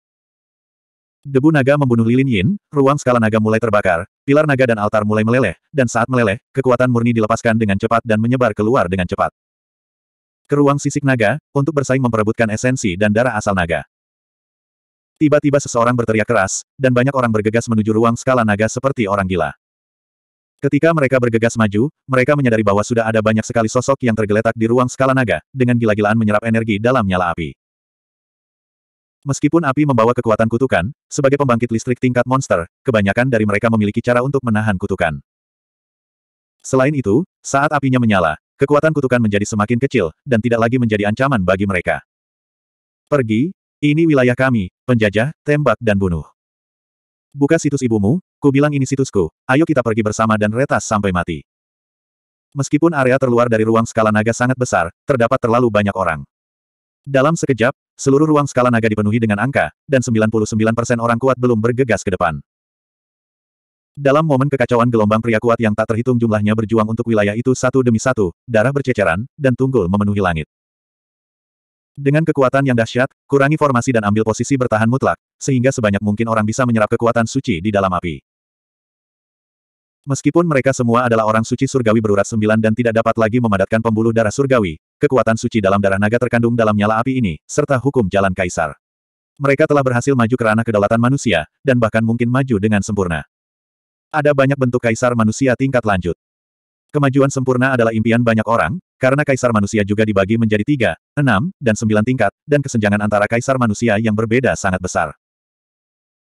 Debu naga membunuh lilin yin, ruang skala naga mulai terbakar, pilar naga dan altar mulai meleleh, dan saat meleleh, kekuatan murni dilepaskan dengan cepat dan menyebar keluar dengan cepat. Ke ruang sisik naga, untuk bersaing memperebutkan esensi dan darah asal naga. Tiba-tiba seseorang berteriak keras, dan banyak orang bergegas menuju ruang skala naga seperti orang gila. Ketika mereka bergegas maju, mereka menyadari bahwa sudah ada banyak sekali sosok yang tergeletak di ruang skala naga, dengan gila-gilaan menyerap energi dalam nyala api. Meskipun api membawa kekuatan kutukan, sebagai pembangkit listrik tingkat monster, kebanyakan dari mereka memiliki cara untuk menahan kutukan. Selain itu, saat apinya menyala, kekuatan kutukan menjadi semakin kecil, dan tidak lagi menjadi ancaman bagi mereka. Pergi, ini wilayah kami, penjajah, tembak dan bunuh. Buka situs ibumu, ku bilang ini situsku, ayo kita pergi bersama dan retas sampai mati. Meskipun area terluar dari ruang skala naga sangat besar, terdapat terlalu banyak orang. Dalam sekejap, seluruh ruang skala naga dipenuhi dengan angka, dan 99% orang kuat belum bergegas ke depan. Dalam momen kekacauan gelombang pria kuat yang tak terhitung jumlahnya berjuang untuk wilayah itu satu demi satu, darah berceceran, dan tunggul memenuhi langit. Dengan kekuatan yang dahsyat, kurangi formasi dan ambil posisi bertahan mutlak, sehingga sebanyak mungkin orang bisa menyerap kekuatan suci di dalam api. Meskipun mereka semua adalah orang suci surgawi berurat sembilan dan tidak dapat lagi memadatkan pembuluh darah surgawi, kekuatan suci dalam darah naga terkandung dalam nyala api ini, serta hukum jalan kaisar. Mereka telah berhasil maju ke ranah kedaulatan manusia, dan bahkan mungkin maju dengan sempurna. Ada banyak bentuk kaisar manusia tingkat lanjut. Kemajuan sempurna adalah impian banyak orang, karena kaisar manusia juga dibagi menjadi tiga, enam, dan sembilan tingkat, dan kesenjangan antara kaisar manusia yang berbeda sangat besar.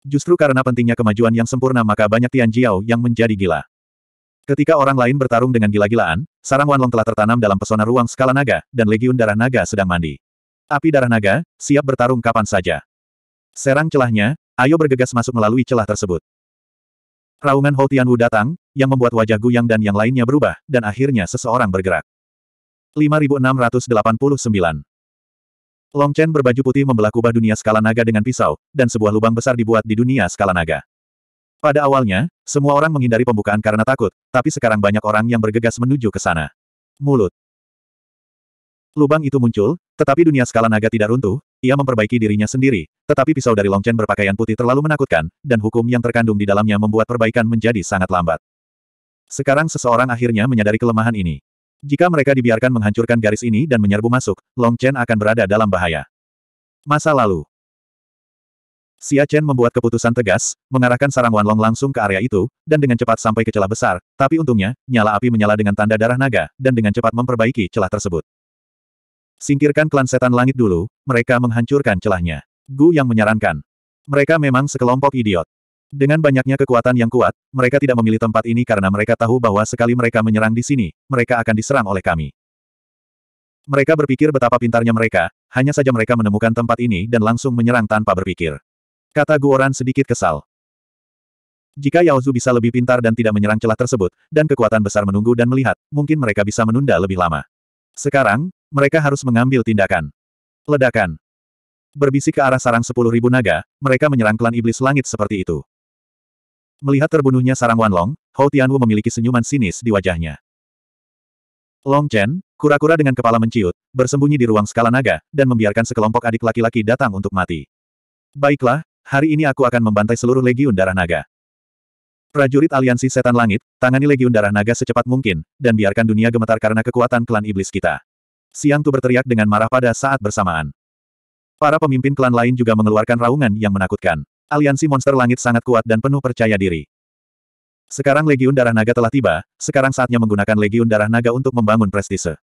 Justru karena pentingnya kemajuan yang sempurna maka banyak Tian Jiao yang menjadi gila. Ketika orang lain bertarung dengan gila-gilaan, Sarang Wanlong telah tertanam dalam pesona ruang skala naga, dan legiun darah naga sedang mandi. Api darah naga, siap bertarung kapan saja. Serang celahnya, ayo bergegas masuk melalui celah tersebut. Raungan Hou Tianwu datang, yang membuat wajah Gu Yang dan yang lainnya berubah, dan akhirnya seseorang bergerak. 5689 Long Chen berbaju putih membelah kubah dunia skala naga dengan pisau, dan sebuah lubang besar dibuat di dunia skala naga. Pada awalnya, semua orang menghindari pembukaan karena takut, tapi sekarang banyak orang yang bergegas menuju ke sana. Mulut. Lubang itu muncul, tetapi dunia skala naga tidak runtuh, ia memperbaiki dirinya sendiri, tetapi pisau dari Longchen berpakaian putih terlalu menakutkan, dan hukum yang terkandung di dalamnya membuat perbaikan menjadi sangat lambat. Sekarang seseorang akhirnya menyadari kelemahan ini. Jika mereka dibiarkan menghancurkan garis ini dan menyerbu masuk, Longchen akan berada dalam bahaya. Masa lalu. Xia Chen membuat keputusan tegas, mengarahkan sarang Wanlong langsung ke area itu, dan dengan cepat sampai ke celah besar, tapi untungnya, nyala api menyala dengan tanda darah naga, dan dengan cepat memperbaiki celah tersebut. Singkirkan klan setan langit dulu, mereka menghancurkan celahnya. Gu yang menyarankan. Mereka memang sekelompok idiot. Dengan banyaknya kekuatan yang kuat, mereka tidak memilih tempat ini karena mereka tahu bahwa sekali mereka menyerang di sini, mereka akan diserang oleh kami. Mereka berpikir betapa pintarnya mereka, hanya saja mereka menemukan tempat ini dan langsung menyerang tanpa berpikir. Kata Guoran sedikit kesal. Jika Yao Zu bisa lebih pintar dan tidak menyerang celah tersebut, dan kekuatan besar menunggu dan melihat, mungkin mereka bisa menunda lebih lama. Sekarang, mereka harus mengambil tindakan. Ledakan. Berbisik ke arah sarang sepuluh ribu naga, mereka menyerang klan iblis langit seperti itu. Melihat terbunuhnya sarang Wan Long, Hou Tianwu memiliki senyuman sinis di wajahnya. Long Chen, kura-kura dengan kepala menciut, bersembunyi di ruang skala naga, dan membiarkan sekelompok adik laki-laki datang untuk mati. Baiklah, Hari ini aku akan membantai seluruh Legiun Darah Naga. Prajurit aliansi setan langit, tangani Legiun Darah Naga secepat mungkin, dan biarkan dunia gemetar karena kekuatan klan iblis kita. Siang Tu berteriak dengan marah pada saat bersamaan. Para pemimpin klan lain juga mengeluarkan raungan yang menakutkan. Aliansi monster langit sangat kuat dan penuh percaya diri. Sekarang Legiun Darah Naga telah tiba, sekarang saatnya menggunakan Legiun Darah Naga untuk membangun prestise.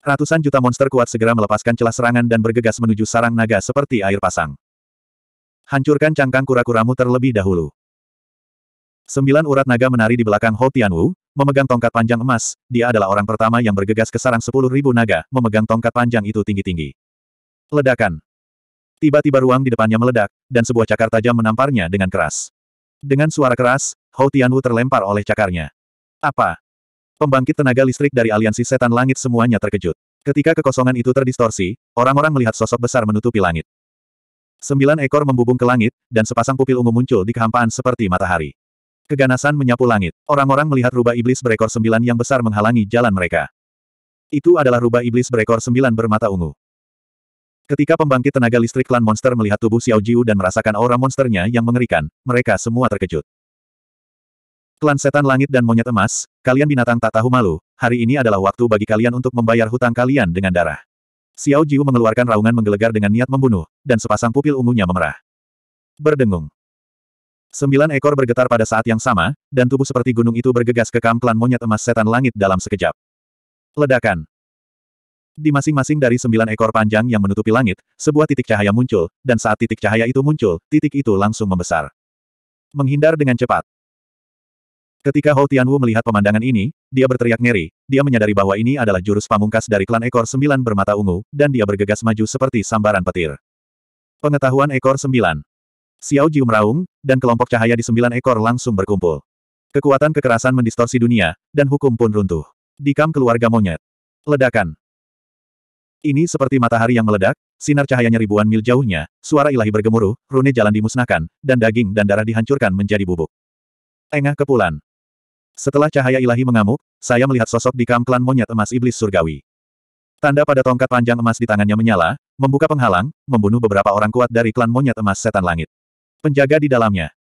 Ratusan juta monster kuat segera melepaskan celah serangan dan bergegas menuju sarang naga seperti air pasang. Hancurkan cangkang kura-kuramu terlebih dahulu. Sembilan urat naga menari di belakang Hou Tianwu, memegang tongkat panjang emas, dia adalah orang pertama yang bergegas ke sarang sepuluh ribu naga, memegang tongkat panjang itu tinggi-tinggi. Ledakan. Tiba-tiba ruang di depannya meledak, dan sebuah cakar tajam menamparnya dengan keras. Dengan suara keras, Hou Tianwu terlempar oleh cakarnya. Apa? Pembangkit tenaga listrik dari aliansi setan langit semuanya terkejut. Ketika kekosongan itu terdistorsi, orang-orang melihat sosok besar menutupi langit. Sembilan ekor membubung ke langit, dan sepasang pupil ungu muncul di kehampaan seperti matahari. Keganasan menyapu langit. Orang-orang melihat rubah iblis berekor sembilan yang besar menghalangi jalan mereka. Itu adalah rubah iblis berekor sembilan bermata ungu. Ketika pembangkit tenaga listrik klan monster melihat tubuh Xiao Jiu dan merasakan aura monsternya yang mengerikan, mereka semua terkejut. Klan setan langit dan monyet emas, kalian binatang tak tahu malu, hari ini adalah waktu bagi kalian untuk membayar hutang kalian dengan darah. Xiao Jiu mengeluarkan raungan menggelegar dengan niat membunuh, dan sepasang pupil ungunya memerah. Berdengung. Sembilan ekor bergetar pada saat yang sama, dan tubuh seperti gunung itu bergegas ke kamplan monyet emas setan langit dalam sekejap. Ledakan. Di masing-masing dari sembilan ekor panjang yang menutupi langit, sebuah titik cahaya muncul, dan saat titik cahaya itu muncul, titik itu langsung membesar. Menghindar dengan cepat, Ketika Hou Tianwu melihat pemandangan ini, dia berteriak ngeri, dia menyadari bahwa ini adalah jurus pamungkas dari klan ekor sembilan bermata ungu, dan dia bergegas maju seperti sambaran petir. Pengetahuan ekor sembilan. Xiao Jiu meraung, dan kelompok cahaya di sembilan ekor langsung berkumpul. Kekuatan kekerasan mendistorsi dunia, dan hukum pun runtuh. Dikam keluarga monyet. Ledakan. Ini seperti matahari yang meledak, sinar cahayanya ribuan mil jauhnya, suara ilahi bergemuruh, rune jalan dimusnahkan, dan daging dan darah dihancurkan menjadi bubuk. Engah kepulan. Setelah cahaya ilahi mengamuk, saya melihat sosok di kam klan monyet emas iblis surgawi. Tanda pada tongkat panjang emas di tangannya menyala, membuka penghalang, membunuh beberapa orang kuat dari klan monyet emas setan langit. Penjaga di dalamnya.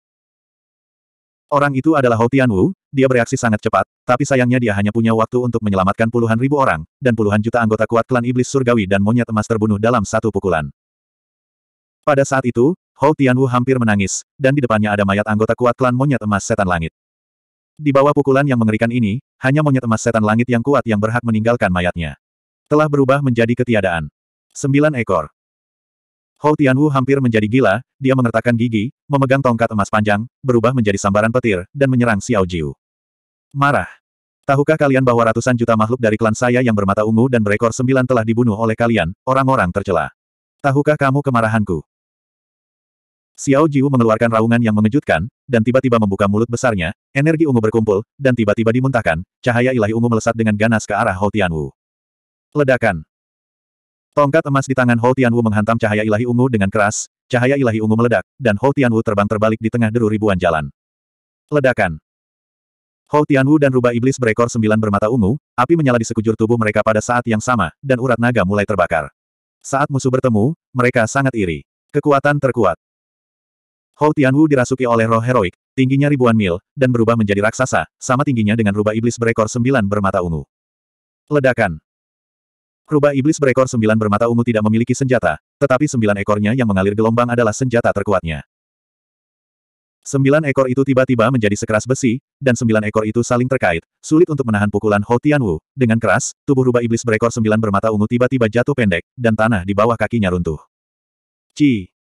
Orang itu adalah Hou Tianwu, dia bereaksi sangat cepat, tapi sayangnya dia hanya punya waktu untuk menyelamatkan puluhan ribu orang, dan puluhan juta anggota kuat klan iblis surgawi dan monyet emas terbunuh dalam satu pukulan. Pada saat itu, Hou Tianwu hampir menangis, dan di depannya ada mayat anggota kuat klan monyet emas setan langit. Di bawah pukulan yang mengerikan ini, hanya monyet emas setan langit yang kuat yang berhak meninggalkan mayatnya. Telah berubah menjadi ketiadaan. Sembilan ekor. Hou Tianwu hampir menjadi gila, dia mengertakkan gigi, memegang tongkat emas panjang, berubah menjadi sambaran petir, dan menyerang Xiao Jiu. Marah. Tahukah kalian bahwa ratusan juta makhluk dari klan saya yang bermata ungu dan berekor sembilan telah dibunuh oleh kalian, orang-orang tercela. Tahukah kamu kemarahanku? Xiao Jiu mengeluarkan raungan yang mengejutkan, dan tiba-tiba membuka mulut besarnya, Energi ungu berkumpul, dan tiba-tiba dimuntahkan, cahaya ilahi ungu melesat dengan ganas ke arah Hou Tianwu. Ledakan. Tongkat emas di tangan Hou Tianwu menghantam cahaya ilahi ungu dengan keras, cahaya ilahi ungu meledak, dan Hou Tianwu terbang terbalik di tengah deru ribuan jalan. Ledakan. Hou Tianwu dan rubah iblis berekor sembilan bermata ungu, api menyala di sekujur tubuh mereka pada saat yang sama, dan urat naga mulai terbakar. Saat musuh bertemu, mereka sangat iri. Kekuatan terkuat. Hou Tianwu dirasuki oleh roh heroik, tingginya ribuan mil, dan berubah menjadi raksasa, sama tingginya dengan rubah iblis berekor sembilan bermata ungu. Ledakan Rubah iblis berekor sembilan bermata ungu tidak memiliki senjata, tetapi sembilan ekornya yang mengalir gelombang adalah senjata terkuatnya. Sembilan ekor itu tiba-tiba menjadi sekeras besi, dan sembilan ekor itu saling terkait, sulit untuk menahan pukulan Hou Tianwu. Dengan keras, tubuh rubah iblis berekor sembilan bermata ungu tiba-tiba jatuh pendek, dan tanah di bawah kakinya runtuh. Ci!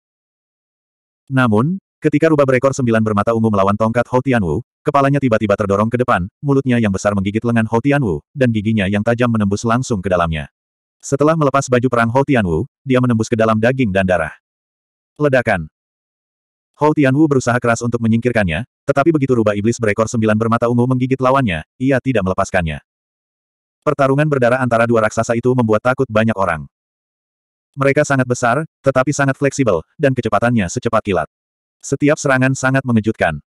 Namun, ketika rubah berekor sembilan bermata ungu melawan tongkat Hou Tianwu, kepalanya tiba-tiba terdorong ke depan, mulutnya yang besar menggigit lengan Hou Tianwu, dan giginya yang tajam menembus langsung ke dalamnya. Setelah melepas baju perang Hou Tianwu, dia menembus ke dalam daging dan darah. Ledakan. Hou Tianwu berusaha keras untuk menyingkirkannya, tetapi begitu rubah iblis berekor sembilan bermata ungu menggigit lawannya, ia tidak melepaskannya. Pertarungan berdarah antara dua raksasa itu membuat takut banyak orang. Mereka sangat besar, tetapi sangat fleksibel, dan kecepatannya secepat kilat. Setiap serangan sangat mengejutkan.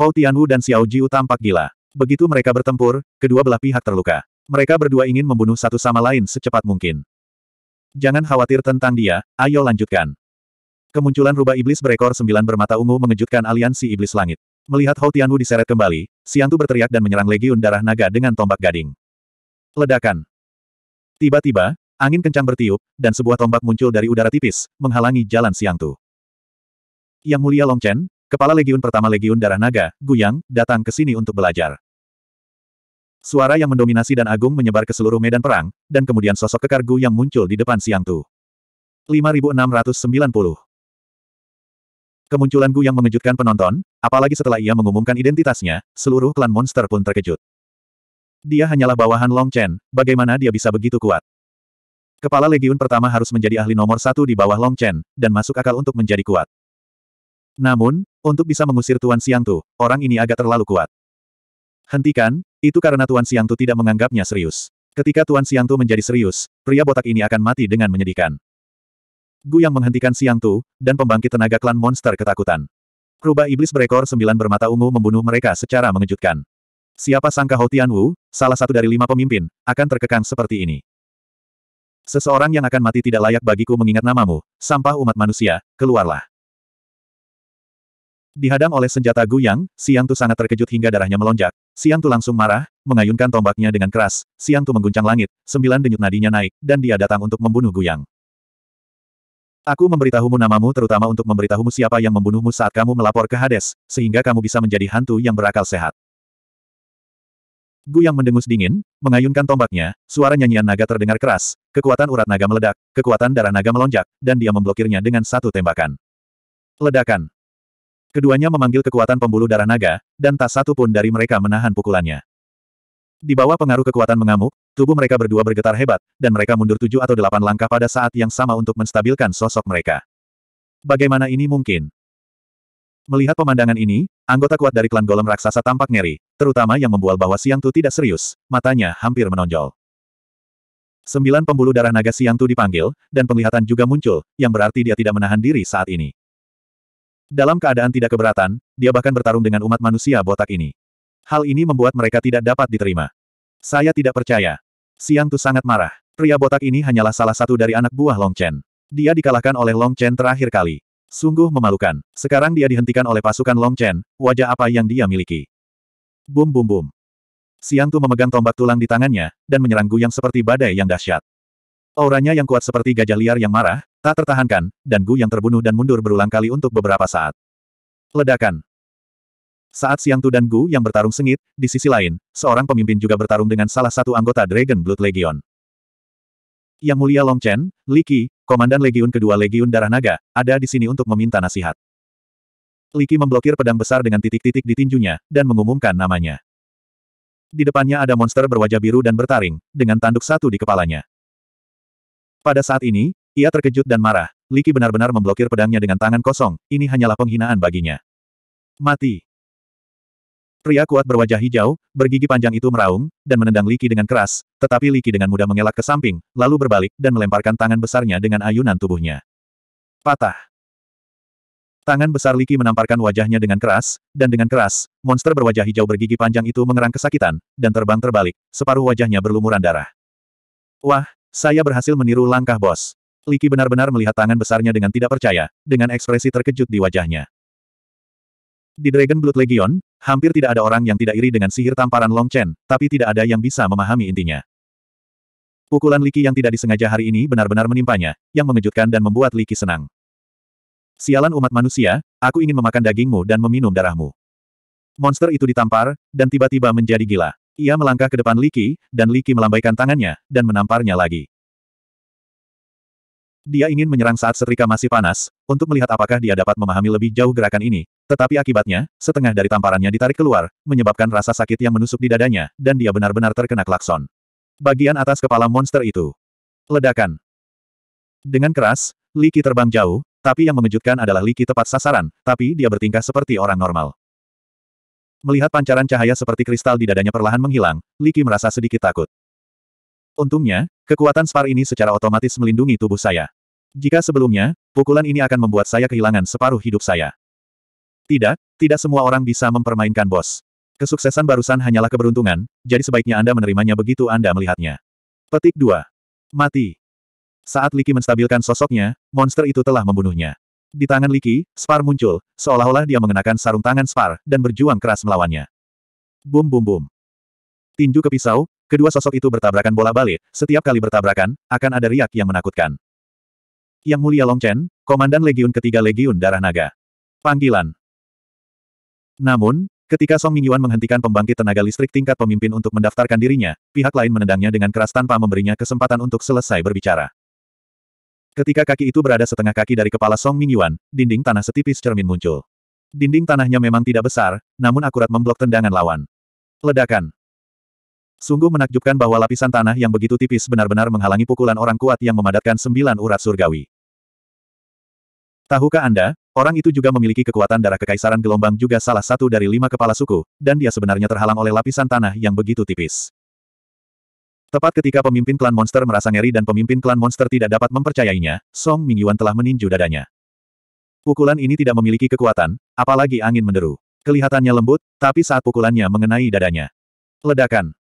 Hou Tianwu dan Xiao Jiu tampak gila. Begitu mereka bertempur, kedua belah pihak terluka. Mereka berdua ingin membunuh satu sama lain secepat mungkin. Jangan khawatir tentang dia, ayo lanjutkan. Kemunculan rubah iblis berekor sembilan bermata ungu mengejutkan aliansi iblis langit. Melihat Hou Tianwu diseret kembali, Siantu berteriak dan menyerang legiun darah naga dengan tombak gading. Ledakan. Tiba-tiba, Angin kencang bertiup, dan sebuah tombak muncul dari udara tipis, menghalangi jalan Siang Tu. Yang Mulia Long Chen, Kepala Legiun Pertama Legiun Darah Naga, Guyang, datang ke sini untuk belajar. Suara yang mendominasi dan agung menyebar ke seluruh medan perang, dan kemudian sosok kekar Gu yang muncul di depan Siang Tu. 5690 Kemunculan Gu yang mengejutkan penonton, apalagi setelah ia mengumumkan identitasnya, seluruh klan monster pun terkejut. Dia hanyalah bawahan Long Chen, bagaimana dia bisa begitu kuat? Kepala Legiun pertama harus menjadi ahli nomor satu di bawah Long Chen, dan masuk akal untuk menjadi kuat. Namun, untuk bisa mengusir Tuan Siang Tu, orang ini agak terlalu kuat. Hentikan, itu karena Tuan Siang Tu tidak menganggapnya serius. Ketika Tuan Siang Tu menjadi serius, pria botak ini akan mati dengan menyedihkan. Gu yang menghentikan Siang Tu dan pembangkit tenaga klan monster ketakutan. Rubah iblis berekor sembilan bermata ungu membunuh mereka secara mengejutkan. Siapa sangka Hou Wu, salah satu dari lima pemimpin, akan terkekang seperti ini. Seseorang yang akan mati tidak layak bagiku mengingat namamu, sampah umat manusia, keluarlah. Dihadang oleh senjata Guyang, Siang Tu sangat terkejut hingga darahnya melonjak. Siang Tu langsung marah, mengayunkan tombaknya dengan keras. Siang Tu mengguncang langit, sembilan denyut nadinya naik, dan dia datang untuk membunuh Guyang. Aku memberitahumu namamu terutama untuk memberitahumu siapa yang membunuhmu saat kamu melapor ke Hades, sehingga kamu bisa menjadi hantu yang berakal sehat. Guyang mendengus dingin, mengayunkan tombaknya, suara nyanyian naga terdengar keras, Kekuatan urat naga meledak, kekuatan darah naga melonjak, dan dia memblokirnya dengan satu tembakan. Ledakan. Keduanya memanggil kekuatan pembuluh darah naga, dan tak satu pun dari mereka menahan pukulannya. Di bawah pengaruh kekuatan mengamuk, tubuh mereka berdua bergetar hebat, dan mereka mundur tujuh atau delapan langkah pada saat yang sama untuk menstabilkan sosok mereka. Bagaimana ini mungkin? Melihat pemandangan ini, anggota kuat dari klan golem raksasa tampak ngeri, terutama yang membual bahwa Siang Tu tidak serius, matanya hampir menonjol. Sembilan pembuluh darah naga Siang Tu dipanggil, dan penglihatan juga muncul, yang berarti dia tidak menahan diri saat ini. Dalam keadaan tidak keberatan, dia bahkan bertarung dengan umat manusia botak ini. Hal ini membuat mereka tidak dapat diterima. Saya tidak percaya. Siang Tu sangat marah. Pria botak ini hanyalah salah satu dari anak buah Long Chen. Dia dikalahkan oleh Long Chen terakhir kali. Sungguh memalukan. Sekarang dia dihentikan oleh pasukan Long Chen, wajah apa yang dia miliki. Bum bum bum. Tu memegang tombak tulang di tangannya, dan menyerang Guyang seperti badai yang dahsyat. Auranya yang kuat seperti gajah liar yang marah, tak tertahankan, dan Gu yang terbunuh dan mundur berulang kali untuk beberapa saat. Ledakan Saat Tu dan Gu yang bertarung sengit, di sisi lain, seorang pemimpin juga bertarung dengan salah satu anggota Dragon Blood Legion. Yang Mulia Long Chen, Li Qi, Komandan Legiun kedua Legiun Darah Naga, ada di sini untuk meminta nasihat. Li Qi memblokir pedang besar dengan titik-titik di tinjunya, dan mengumumkan namanya. Di depannya ada monster berwajah biru dan bertaring, dengan tanduk satu di kepalanya. Pada saat ini, ia terkejut dan marah. Liki benar-benar memblokir pedangnya dengan tangan kosong, ini hanyalah penghinaan baginya. Mati. Pria kuat berwajah hijau, bergigi panjang itu meraung, dan menendang Liki dengan keras, tetapi Liki dengan mudah mengelak ke samping, lalu berbalik, dan melemparkan tangan besarnya dengan ayunan tubuhnya. Patah. Tangan besar Liki menamparkan wajahnya dengan keras, dan dengan keras, monster berwajah hijau bergigi panjang itu mengerang kesakitan, dan terbang terbalik, separuh wajahnya berlumuran darah. Wah, saya berhasil meniru langkah bos. Liki benar-benar melihat tangan besarnya dengan tidak percaya, dengan ekspresi terkejut di wajahnya. Di Dragon Blood Legion, hampir tidak ada orang yang tidak iri dengan sihir tamparan Long Chen, tapi tidak ada yang bisa memahami intinya. Pukulan Liki yang tidak disengaja hari ini benar-benar menimpanya, yang mengejutkan dan membuat Liki senang. Sialan umat manusia, aku ingin memakan dagingmu dan meminum darahmu. Monster itu ditampar, dan tiba-tiba menjadi gila. Ia melangkah ke depan Liki, dan Liki melambaikan tangannya, dan menamparnya lagi. Dia ingin menyerang saat setrika masih panas, untuk melihat apakah dia dapat memahami lebih jauh gerakan ini. Tetapi akibatnya, setengah dari tamparannya ditarik keluar, menyebabkan rasa sakit yang menusuk di dadanya, dan dia benar-benar terkena klakson. Bagian atas kepala monster itu. Ledakan. Dengan keras, Liki terbang jauh, tapi yang mengejutkan adalah Liki tepat sasaran, tapi dia bertingkah seperti orang normal. Melihat pancaran cahaya seperti kristal di dadanya perlahan menghilang, Liki merasa sedikit takut. Untungnya, kekuatan spar ini secara otomatis melindungi tubuh saya. Jika sebelumnya, pukulan ini akan membuat saya kehilangan separuh hidup saya. Tidak, tidak semua orang bisa mempermainkan bos. Kesuksesan barusan hanyalah keberuntungan, jadi sebaiknya Anda menerimanya begitu Anda melihatnya. Petik 2. Mati. Saat Liki menstabilkan sosoknya, monster itu telah membunuhnya. Di tangan Liki, Spar muncul, seolah-olah dia mengenakan sarung tangan Spar, dan berjuang keras melawannya. Bum bum bum. Tinju ke pisau, kedua sosok itu bertabrakan bola balik, setiap kali bertabrakan, akan ada riak yang menakutkan. Yang Mulia Long Chen, Komandan Legiun ketiga Legiun Darah Naga. Panggilan. Namun, ketika Song Mingyuan menghentikan pembangkit tenaga listrik tingkat pemimpin untuk mendaftarkan dirinya, pihak lain menendangnya dengan keras tanpa memberinya kesempatan untuk selesai berbicara. Ketika kaki itu berada setengah kaki dari kepala Song Mingyuan, dinding tanah setipis cermin muncul. Dinding tanahnya memang tidak besar, namun akurat memblok tendangan lawan. Ledakan. Sungguh menakjubkan bahwa lapisan tanah yang begitu tipis benar-benar menghalangi pukulan orang kuat yang memadatkan sembilan urat surgawi. Tahukah Anda, orang itu juga memiliki kekuatan darah kekaisaran gelombang juga salah satu dari lima kepala suku, dan dia sebenarnya terhalang oleh lapisan tanah yang begitu tipis. Tepat ketika pemimpin klan monster merasa ngeri dan pemimpin klan monster tidak dapat mempercayainya, Song Mingyuan telah meninju dadanya. Pukulan ini tidak memiliki kekuatan, apalagi angin menderu. Kelihatannya lembut, tapi saat pukulannya mengenai dadanya. Ledakan.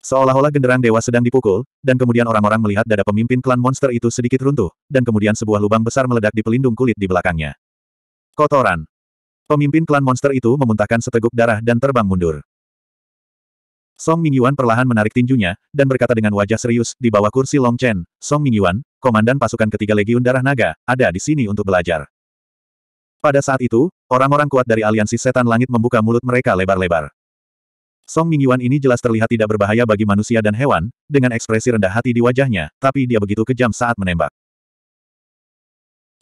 Seolah-olah genderang dewa sedang dipukul, dan kemudian orang-orang melihat dada pemimpin klan monster itu sedikit runtuh, dan kemudian sebuah lubang besar meledak di pelindung kulit di belakangnya. Kotoran. Pemimpin klan monster itu memuntahkan seteguk darah dan terbang mundur. Song Mingyuan perlahan menarik tinjunya, dan berkata dengan wajah serius, di bawah kursi Long Chen, Song Mingyuan, komandan pasukan ketiga Legiun Darah Naga, ada di sini untuk belajar. Pada saat itu, orang-orang kuat dari aliansi setan langit membuka mulut mereka lebar-lebar. Song Mingyuan ini jelas terlihat tidak berbahaya bagi manusia dan hewan, dengan ekspresi rendah hati di wajahnya, tapi dia begitu kejam saat menembak.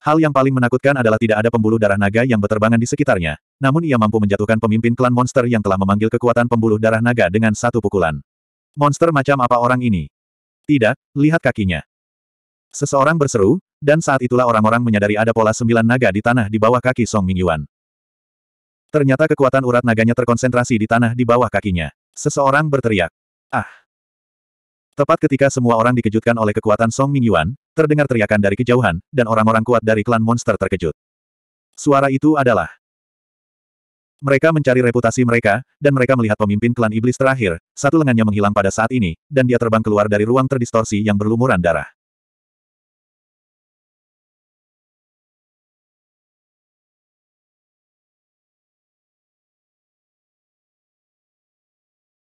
Hal yang paling menakutkan adalah tidak ada pembuluh darah naga yang berterbangan di sekitarnya, namun ia mampu menjatuhkan pemimpin klan monster yang telah memanggil kekuatan pembuluh darah naga dengan satu pukulan. Monster macam apa orang ini? Tidak, lihat kakinya. Seseorang berseru, dan saat itulah orang-orang menyadari ada pola sembilan naga di tanah di bawah kaki Song Mingyuan. Ternyata kekuatan urat naganya terkonsentrasi di tanah di bawah kakinya. Seseorang berteriak. Ah! Tepat ketika semua orang dikejutkan oleh kekuatan Song Mingyuan, terdengar teriakan dari kejauhan, dan orang-orang kuat dari klan monster terkejut. Suara itu adalah. Mereka mencari reputasi mereka, dan mereka melihat pemimpin klan iblis terakhir, satu lengannya menghilang pada saat ini, dan dia terbang keluar dari ruang terdistorsi yang berlumuran darah.